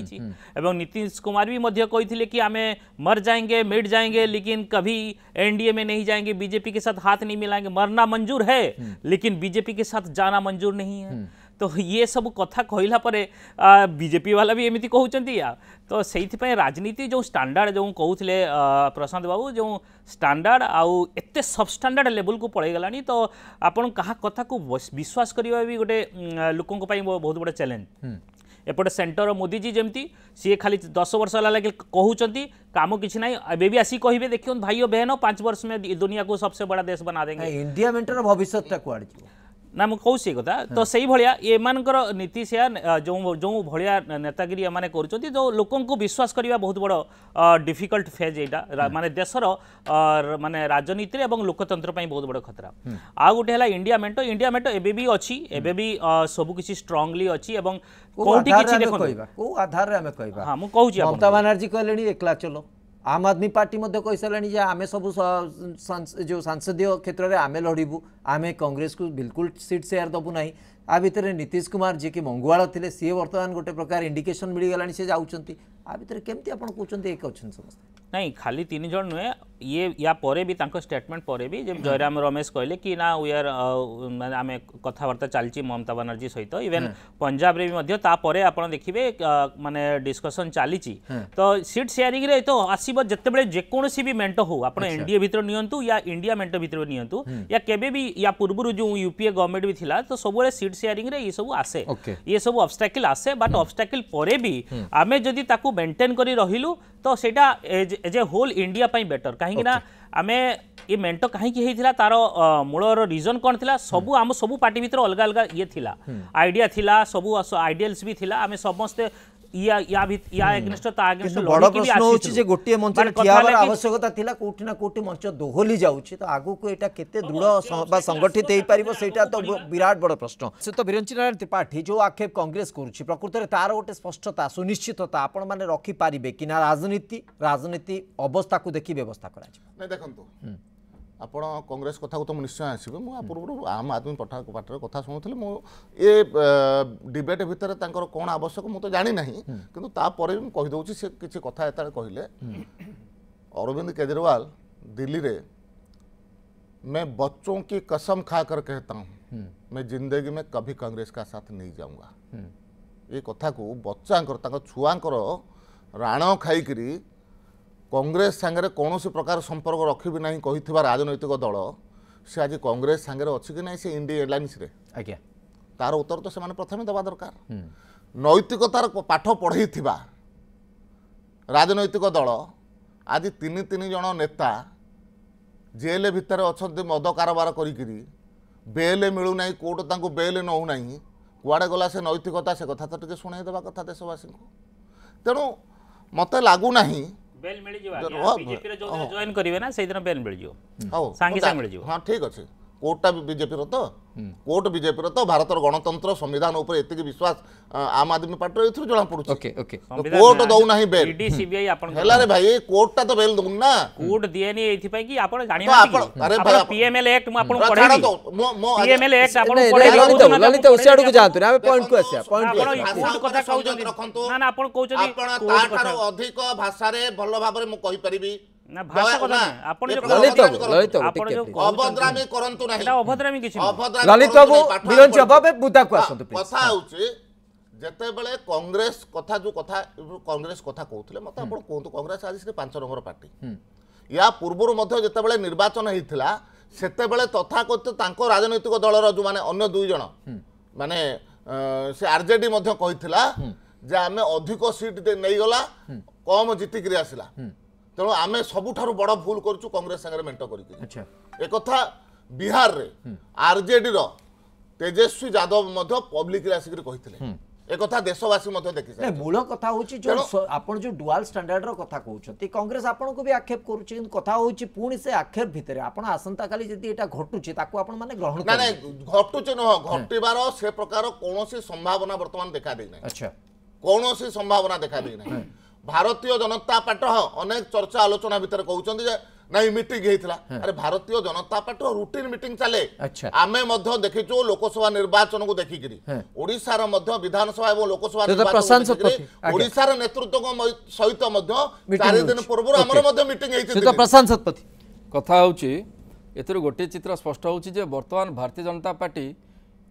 जा नीतीश कुमार भी कही कि आम मर जाएंगे मेट जाएंगे लेकिन कभी एनडीए में नहीं जाएंगे बीजेपी के साथ हाथ नहीं मिलाएंगे मरना मंजूर है लेकिन बीजेपी के साथ जाना मंजूर नहीं है तो ये सब कथा कहला बीजेपी वाला भी एमती कहते तो से राजनीति जो स्टांडार्ड जो कहते प्रशांत बाबू जो स्टांडार्ड आउ एत सब स्टाणार्ड लेवल को पलैगला तो आप क्या कथा को विश्वास करवा भी गोटे लोकों बहुत बड़ा चैलेंज एपटे सेन्टर मोदी जी जमी सी खाली दस वर्ष लगे कहते कम किसी ना अभी भी आसिक कहे देखिए भाई बहन पांच वर्ष में दुनिया को सबसे बड़ा देश बना देंगे इंडिया मेटर भविष्य क्या ना मुझे कौशी कथा तो से भाया नीति से जो जो भाया नेतागिरी ये कर लोक विश्वास करवा बहुत बड़ डिफिकल्ट फेज यहाँ मान देशर मान राजनीति और लोकतंत्र बहुत बड़ खतरा आउ गोटे है इंडिया मेट इंडिया मेट ए अच्छी सबकि स्ट्रंगली अच्छी कौटी देखो आधार हाँ मुझे ममता बानाजी আম আদমি পার্টি মধ্যে কইসারে যে আমি সবু যে সাংসদীয় ক্ষেত্রে আমি লড়বু আমি কংগ্রেসকে বিলকুল সিট সেয়ার দেবু না আ ভিতরে নীতিশ কুমার যে কি মঙ্গুয়াল লে সি বর্তমান গোটে প্রকার ইন্ডিকেসন মিলিগাল সে যাচ্ছেন আ ভিতরে কেমতি আপনার কৌন এ করছেন সমস্ত ନାଇଁ ଖାଲି ତିନି ଜଣ ନୁହେଁ ଇଏ ୟା ପରେ ବି ତାଙ୍କ ଷ୍ଟେଟମେଣ୍ଟ ପରେ ବି ଯେ ଜୟରାମ ରମେଶ କହିଲେ କି ନା ୱି ଆର୍ ମାନେ ଆମେ କଥାବାର୍ତ୍ତା ଚାଲିଛି ମମତା ବାନାର୍ଜୀ ସହିତ ଇଭେନ୍ ପଞ୍ଜାବରେ ବି ମଧ୍ୟ ତାପରେ ଆପଣ ଦେଖିବେ ମାନେ ଡିସ୍କସନ୍ ଚାଲିଛି ତ ସିଟ୍ ସେୟାରିଂରେ ତ ଆସିବ ଯେତେବେଳେ ଯେକୌଣସି ବି ମେଣ୍ଟ ହଉ ଆପଣ ଏନ୍ଡିଏ ଭିତରେ ନିଅନ୍ତୁ ୟା ଇଣ୍ଡିଆ ମେଣ୍ଟ ଭିତରେ ନିଅନ୍ତୁ ୟା କେବେ ବି ୟା ପୂର୍ବରୁ ଯେଉଁ ୟୁପିଏ ଗଭର୍ଣ୍ଣମେଣ୍ଟ ବି ଥିଲା ତ ସବୁବେଳେ ସିଟ୍ ସେୟାରିଂରେ ଏସବୁ ଆସେ ଏସବୁ ଅବଷ୍ଟାକିଲ୍ ଆସେ ବଟ୍ ଅବଷ୍ଟାକିଲ୍ ପରେ ବି ଆମେ ଯଦି ତାକୁ ମେଣ୍ଟେନ୍ କରି ରହିଲୁ तो सेटा ए होल इंडिया बेटर कहीं आम ये मेट कहीं तार मूल रिजन कौन थी सबू आम सब पार्टी भितर अलग अलग ये थिला आइडिया hmm. थिला सबू आइडियल्स भी थिला आम समस्ते ୟା ୟା ବଡ଼ ହେଉଛି ଯେ ଗୋଟିଏ ମଞ୍ଚରେ ଠିଆ ଆବଶ୍ୟକତା ଥିଲା କୋଉଠି ନା କୋଉଠି ମଞ୍ଚ ଦୋହଲି ଯାଉଛି ତ ଆଗକୁ ଏଇଟା କେତେ ଦୃଢ଼ ବା ସଂଗଠିତ ହେଇପାରିବ ସେଇଟା ତ ବିରାଟ ବଡ଼ ପ୍ରଶ୍ନ ସେ ତ ବିରଞ୍ଚି ତ୍ରିପାଠୀ ଯେଉଁ ଆକ୍ଷେପ କଂଗ୍ରେସ କରୁଛି ପ୍ରକୃତରେ ତାର ଗୋଟେ ସ୍ପଷ୍ଟତା ସୁନିଶ୍ଚିତତା ଆପଣମାନେ ରଖିପାରିବେ କି ନା ରାଜନୀତି ରାଜନୀତି ଅବସ୍ଥାକୁ ଦେଖି ବ୍ୟବସ୍ଥା କରାଯିବ ଦେଖନ୍ତୁ आपण कंग्रेस कथा को तो निश्चय आसब आम आदमी पार्टी कथा शुणुली मु ये डिबेट भितर कौन आवश्यक मुझे जाणिना कितने कहीदे कि कथा ये कहले अरविंद केजरीवाल दिल्ली में मैं बच्चों की कसम खा कर कहता हूँ मैं जिंदगी में कभी कांग्रेस का साथ नहीं जाऊँगा ये कथा को बच्चा छुआ राण खाई কংগ্রেস সাংরে কৌশি প্রকার সম্পর্ক রখবি না কহিবা রাজনৈতিক দল সে আজ কংগ্রেস সাংরে অছি কি না সে ইন্ডি এয়ারলাইন্সরে আজ্ঞা তার উত্তর তো সে প্রথমে দেওয়া দরকার নৈতিকতার পাঠ পড়াই রাজনৈতিক দল আজ তিন তিন জন নেতা জেল ভিতরে অনেক মদ কারবার করি বেল মিলু না কোর্ট তাঁকু বেল নৌ না কুয়াড়ে গলা সে নৈতিকতা সে কথা তো টিকি শুনে দেওয়া কথা দেশবাসী তেমন মতো লাগু না ବେଲ୍ ମିଳିଯିବ ଆଜ୍ଞା ବିଜେପିରେ ଯୋଉ ଦିନ ଜଏନ୍ କରିବେ ନା ସେଇଦିନ ବେଲ୍ ମିଳିଯିବ ସାଙ୍ଗେ ସାଙ୍ଗେ ମିଳିଯିବ ହଁ ଠିକ୍ ଅଛି কোর্টটা বিজেপির তো কোর্ট বিজেপির তো ভারতের গণতন্ত্র সংবিধান উপরে এতকি বিশ্বাস আম আদমি পার্টির এর জনা পড়ুছে ওকে ওকে কোর্ট দউ নাহি বেল ইডি সিবিআই আপন হেলা রে ভাই এই কোর্টটা তো বেল দউন না কোর্ট দিয়ে নি এইথি পাই কি আপন জানি না আরে ভাই পিএমএল এক্ট মু আপন পড়ে নি পিএমএল এক্ট আপন পড়ে নি ললিত ললিত উসাড়ু কো জানতু না আমি পয়েন্ট কো আসিয়া পয়েন্ট কো কোর্ট কথা কউজন না না আপন কউজন আপন তাঠারু অধিক ভাষারে ভালো ভাবে মু কই পারিবি অভদ্রামী করন্তু না অভদ্রামী কিছু ললিত বাবু মিলন জবাবে মুদাকু আসন্তু কথা হচ্ছে যেতবে কংগ্রেস কথা যে কথা কংগ্রেস কথা কৌলে মতো আপনার কুহতু কংগ্রেস আজ সে পাঁচ নম্বর পার্টি ইয়া পূর্বর মধ্যে যেতবে নির্বাচন হয়েছিল সেতবে তথাকথিত তাঁর রাজনৈতিক দলর যে অন্য দুইজন মানে সে আরজেডি মধ্যে কইলা যে আমি অধিক সিট নেইগলা কম জিতিকি আসলা ତେଣୁ ଆମେ ସବୁଠାରୁ ବଡ଼ ଭୁଲ କରୁଛୁ କଂଗ୍ରେସ ସାଙ୍ଗରେ ମେଣ୍ଟ କରିକି ଏକଥା ବିହାରରେ ଆର୍ଜେଡିର ତେଜସ୍ୱୀ ଯାଦବ ମଧ୍ୟ ପବ୍ଲିକରେ ଆସିକରି କହିଥିଲେ একথা দেশবাসী মধ্যে দেখিছে মূল কথা হচ্ছে আপনার যে ডুয়াল স্ট্যান্ডার্ডর কথা কৌঁচি কংগ্রেস আপনার বি আক্ষেপ করছে কিন্তু কথা হচ্ছে পুঁ সে আক্ষেপ ভিতরে আপনার আসন্তকালি যদি এটা ঘটুছে তাকে আপনার মানে গ্রহণ না ঘটুছে নহ ঘটিবার সে প্রকার কোণী সম্ভাবনা বর্তমান দেখা দেই না কোণী সম্ভাবনা দেখা দেই না ଭାରତୀୟ ଜନତା ପାର୍ଟି ହଁ ଅନେକ ଚର୍ଚ୍ଚା ଆଲୋଚନା ଭିତରେ କହୁଛନ୍ତି ଯେ ନାଇଁ ମିଟିଂ ହେଇଥିଲା ଆରେ ଭାରତୀୟ ଜନତା ପାର୍ଟିର ରୁଟିନ ମିଟିଂ ଚାଲେ ଆମେ ମଧ୍ୟ ଦେଖିଛୁ ଲୋକସଭା ନିର୍ବାଚନକୁ ଦେଖିକିରି ଓଡ଼ିଶାର ମଧ୍ୟ ବିଧାନସଭା ଏବଂ ଲୋକସଭା ଓଡ଼ିଶାର ନେତୃତ୍ୱଙ୍କ ସହିତ ମଧ୍ୟ ଚାରି ଦିନ ପୂର୍ବରୁ ଆମର ମଧ୍ୟ ମିଟିଂ ହେଇଛି ପ୍ରଶାନ୍ତ ଶତପଥୀ କଥା ହେଉଛି ଏଥିରୁ ଗୋଟିଏ ଚିତ୍ର ସ୍ପଷ୍ଟ ହେଉଛି ଯେ ବର୍ତ୍ତମାନ ଭାରତୀୟ ଜନତା ପାର୍ଟି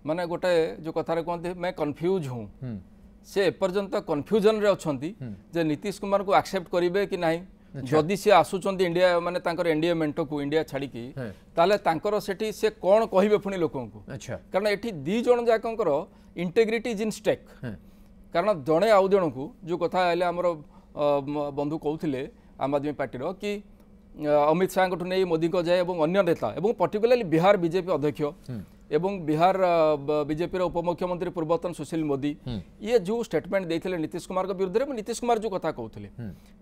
ମାନେ ଗୋଟେ ଯେଉଁ କଥାରେ କୁହନ୍ତି ମେ କନଫ୍ୟୁଜ୍ ହୁଁ ସେ ଏପର୍ଯ୍ୟନ୍ତ କନଫ୍ୟୁଜନ୍ରେ ଅଛନ୍ତି ଯେ ନୀତିଶ କୁମାରଙ୍କୁ ଆକ୍ସେପ୍ଟ କରିବେ କି ନାହିଁ ଯଦି ସେ ଆସୁଛନ୍ତି ଇଣ୍ଡିଆ ମାନେ ତାଙ୍କର ଏନ୍ଡିଏ ମେଣ୍ଟକୁ ଇଣ୍ଡିଆ ଛାଡ଼ିକି ତାହେଲେ ତାଙ୍କର ସେଠି ସେ କ'ଣ କହିବେ ପୁଣି ଲୋକଙ୍କୁ କାରଣ ଏଠି ଦୁଇ ଜଣ ଯାକଙ୍କର ଇଣ୍ଟେଗ୍ରିଟି ଇଜ୍ ଇନ୍ ଷ୍ଟେକ୍ କାରଣ ଜଣେ ଆଉ ଜଣଙ୍କୁ ଯେଉଁ କଥା ହେଲେ ଆମର ବନ୍ଧୁ କହୁଥିଲେ ଆମ୍ ଆଦମୀ ପାର୍ଟିର କି ଅମିତ ଶାହାଙ୍କଠୁ ନେଇ ମୋଦିଙ୍କ ଯାଏ ଏବଂ ଅନ୍ୟ ନେତା ଏବଂ ପର୍ଟିକୁଲାରଲି ବିହାର ବିଜେପି ଅଧ୍ୟକ୍ଷ এবং বিহার বিজেপির উপমুখ্যমন্ত্রী পূর্বতন সুশীল মোদী ইয়ে যে স্টেটমেন্ট দিয়ে নীতিশ কুমার বিরুদ্ধে নীতিশ কুমার যে কথা কৌলে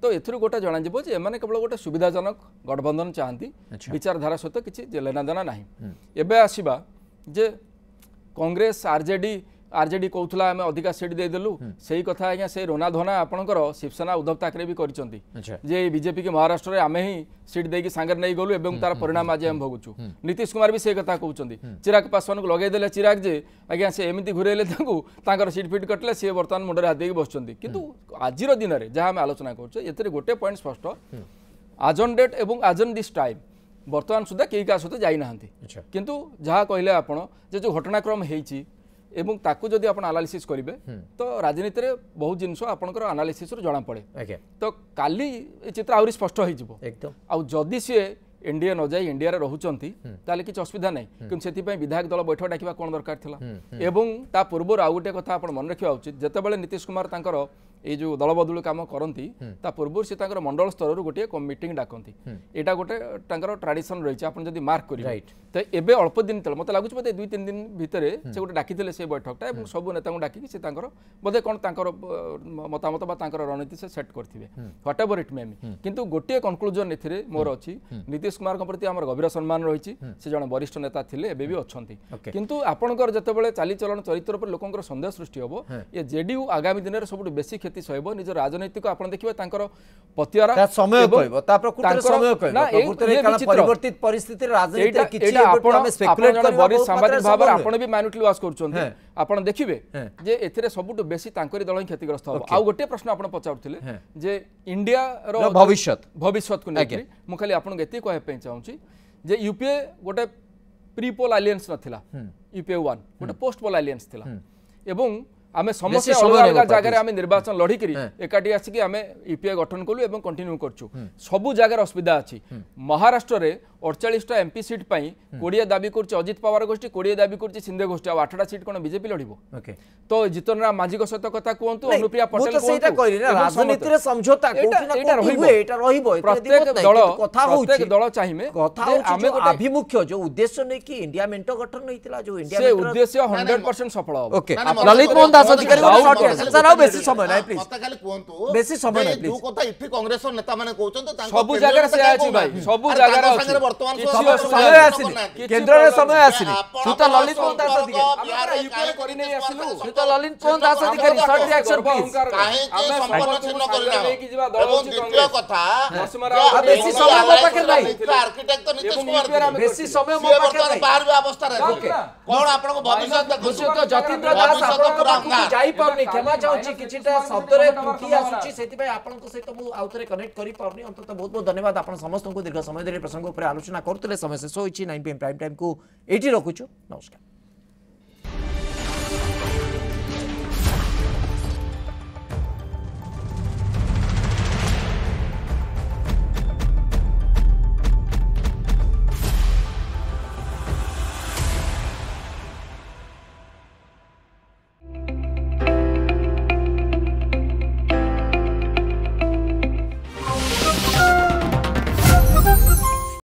তো এর গোটা জনাযিব যে এমানে কেবল গোটে সুবিধাজনক গঠবন্ধন চাহিদি বিচারধারা সহ কিছু লেনাদেনা না এবে আসবা যে কংগ্রেস আরজেডি ଆର୍ଜେଡି କହୁଥିଲା ଆମେ ଅଧିକା ସିଟ୍ ଦେଇଦେଲୁ ସେଇ କଥା ଆଜ୍ଞା ସେ ରୋନା ଧୋନା ଆପଣଙ୍କର ଶିବସେନା ଉଦ୍ଧବ ଠାକରେ ବି କରିଛନ୍ତି ଯେ ବିଜେପିକି ମହାରାଷ୍ଟ୍ରରେ ଆମେ ହିଁ ସିଟ୍ ଦେଇକି ସାଙ୍ଗରେ ନେଇଗଲୁ ଏବଂ ତାର ପରିଣାମ ଆଜି ଆମେ ଭୋଗୁଛୁ ନୀତିଶ କୁମାର ବି ସେଇ କଥା କହୁଛନ୍ତି ଚିରାଗ ପାଶୱାନଙ୍କୁ ଲଗେଇଦେଲେ ଚିରାଗ ଯେ ଆଜ୍ଞା ସେ ଏମିତି ଘୁରେଇଲେ ତାଙ୍କୁ ତାଙ୍କର ସିଟ୍ ଫିଟ୍ କଟିଲେ ସିଏ ବର୍ତ୍ତମାନ ମୁଣ୍ଡରେ ହାତ ଦେଇକି ବସୁଛନ୍ତି କିନ୍ତୁ ଆଜିର ଦିନରେ ଯାହା ଆମେ ଆଲୋଚନା କରୁଛେ ଏଥିରେ ଗୋଟେ ପଏଣ୍ଟ ସ୍ପଷ୍ଟ ଆଜନ୍ ଡେଟ୍ ଏବଂ ଆଜନ୍ ଦିସ୍ ଟାଇମ୍ ବର୍ତ୍ତମାନ ସୁଦ୍ଧା କେହି କାହା ସହିତ ଯାଇନାହାନ୍ତି କିନ୍ତୁ ଯାହା କହିଲେ ଆପଣ ଯେ ଯେଉଁ ଘଟଣାକ୍ରମ ହେଇଛି এবং তাকে যদি আপনার আনালিসিস করবে তো রাজনীতি বহু জিনিস আপনার আনালিসিস জনাপড়ে তো কালি এই চিত্র আহ স্পষ্ট হয়ে যাব আদি সি এনডিএ ন যাই এনডিএ রুচান তাহলে কিছু অসুবিধা নাই কিন্তু সেই বিধায়ক দল বৈঠক ডাকা কোণ দরকার লা এবং তা পূর্ব আউ গোটে কথা আপনার মনে রাখা উচিত যেতবে নীতিশ কুমার তাঁর এই যে দলবদল কাম করতে তা পূর্ব সে তাঁর মন্ডল স্তরর গোটিয়ে মিটিং ডাকতে এটা গোটে তাঁর ট্রাডিশন রয়েছে আপনার যদি মার্ক করি তো এবে অল্প দিন তেল মতো লাগুছে বোধে দুই তিন দিন ভিতরে সে গোটে ডাকি সে বৈঠকটা এবং সবু নেতা ডাকি সে তাঁর বোধে কোণ তাঁর মতামত বা তাঁর রণনীতি সে সেট করতে হোয়াট এভর ইট মেমি কিন্তু গোটিয়ে কনক্লুজন এতে মোর অছি নীতিশ কুমার প্রতি আমার গভীর সম্মান রয়েছে সে জন বরিষ্ঠ নেতা লে এবে অনেক কিন্তু আপনার যেতবে চালচলন চরিত্র উপরে লোকর সন্দেহ সৃষ্টি হব এ জেডিইউ আগামী দিনের সবুঠ বেশি ক্ষেত্রে ରାଜନୀତି ସହିବ ନିଜ ରାଜନୀତିକୁ ଆପଣ ଦେଖିବେ ତାଙ୍କର ଆପଣ ଭାବରେ ଆପଣ ବି ମାଇନୋରିଟି ବାସ କରୁଛନ୍ତି ଆପଣ ଦେଖିବେ ଯେ ଏଥିରେ ସବୁଠୁ ବେଶୀ ତାଙ୍କରି ଦଳ ହିଁ କ୍ଷତିଗ୍ରସ୍ତ ହେବ ଆଉ ଗୋଟିଏ ପ୍ରଶ୍ନ ଆପଣ ପଚାରୁଥିଲେ ଯେ ଇଣ୍ଡିଆର ଭବିଷ୍ୟତ ଭବିଷ୍ୟତକୁ ନେଇକି ମୁଁ ଖାଲି ଆପଣଙ୍କୁ ଏତିକି କହିବା ପାଇଁ ଚାହୁଁଛି ଯେ ୟୁପିଏ ଗୋଟେ ପ୍ରି ପୋଲ୍ ଆଲିଏନ୍ସ ନଥିଲା ୟୁପିଏ ୱାନ୍ ଗୋଟେ ପୋଷ୍ଟ ପୋଲ ଆଲିଏନ୍ସ ଥିଲା ଏବଂ ଆମେ ସମସ୍ତେ ଅଲଗା ଅଲଗା ଜାଗାରେ ଆମେ ନିର୍ବାଚନ ଲଢ଼ିକିରି ଏକାଠି ଆସିକି ଆମେ ୟୁପିଏ ଗଠନ କଲୁ ଏବଂ କଣ୍ଟିନ୍ୟୁ କରୁଛୁ ସବୁ ଜାଗାରେ ଅସୁବିଧା ଅଛି ମହାରାଷ୍ଟ୍ରରେ অড়চাশটা এমপি সিট পাই কোড়িয়ে দাবি করছে অজিত পাওয়ার গোষ্ঠী কোড়িয়ে দাবি করছে সিন্ধে গোষ্ঠী আর আঠটা সিট কোণ বিজেপি লড়ব তো জিতন রাম মাঝিক সত কথা কুহতু অনুপ্রিয়া পটেল রাজনীতিরে সমঝোতা কোটি না কোটি হুয়ে এটা রহিব প্রত্যেক দল কথা হচ্ছে প্রত্যেক দল চাইবে কথা হচ্ছে আমি গোটা আভিমুখ্য যে উদ্দেশ্য নেই কি ইন্ডিয়া মেন্ট গঠন হইতিলা যে ইন্ডিয়া সে উদ্দেশ্য 100% সফল হবে ওকে ললিত মোহন দাস অধিকারী স্যার আও বেশি সময় নাই প্লিজ কথা খালি কোহতু বেশি সময় নাই প্লিজ কথা ইফি কংগ্রেস নেতা মানে কোচন তো সব জায়গা সে আছে ভাই সব জায়গা আছে ବର୍ତ୍ତମାନ ସମୟ ଆସିନି କେନ୍ଦ୍ରରେ ସମୟ ଆସିନି ସୁତ ଲଲିତ ମୋହନ ଦାସ ଅଧିକାରୀ କରି ନେଇ ଆସିଲୁ ସୁତ ଲଲିତ ମୋହନ ଦାସ ଅଧିକାରୀ ସର୍ଟ ରିଆକ୍ସନ ପ୍ଲିଜ କାହିଁକି ସମ୍ପର୍କ ଛିନ୍ନ କରିନା ଏବଂ ଦ୍ୱିତୀୟ କଥା ବେଶୀ ସମୟ ମୋ ପାଖରେ ନାହିଁ ଆର୍କିଟେକ୍ଟ ନିତୀଶ କୁମାର ବେଶୀ ସମୟ ମୋ ପାଖରେ ନାହିଁ ବାହାରିବା ଅବସ୍ଥାରେ ଓକେ କଣ ଆପଣଙ୍କ ଭବିଷ୍ୟତ ଦେଖୁଛୁ ତ ଯତୀନ୍ଦ୍ର ଦାସ ଆପଣଙ୍କ ପାଖକୁ ଯାଇ ପାରୁନି କ୍ଷମା ଚାହୁଁଛି କିଛିଟା ଶବ୍ଦରେ ତ୍ରୁଟି ଆସୁଛି ସେଥିପାଇଁ ଆପଣଙ୍କ ସହିତ ମୁଁ ଆଉ ଥରେ କନେକ୍ଟ କରି ପାରୁନି ଅନ୍ତତଃ ବହୁତ ବହୁତ ଧନ୍ୟବାଦ ଆପଣ ସମସ୍ତଙ୍କୁ ଦୀର୍ଘ ସମୟ ଧରି ପ୍ରସଙ୍ଗ ଉପରେ ଆଲୋଚନା আলোচনা করুলে সময় শেষ হয়েছি nine P M prime time কু এটি রকুছু নমস্কার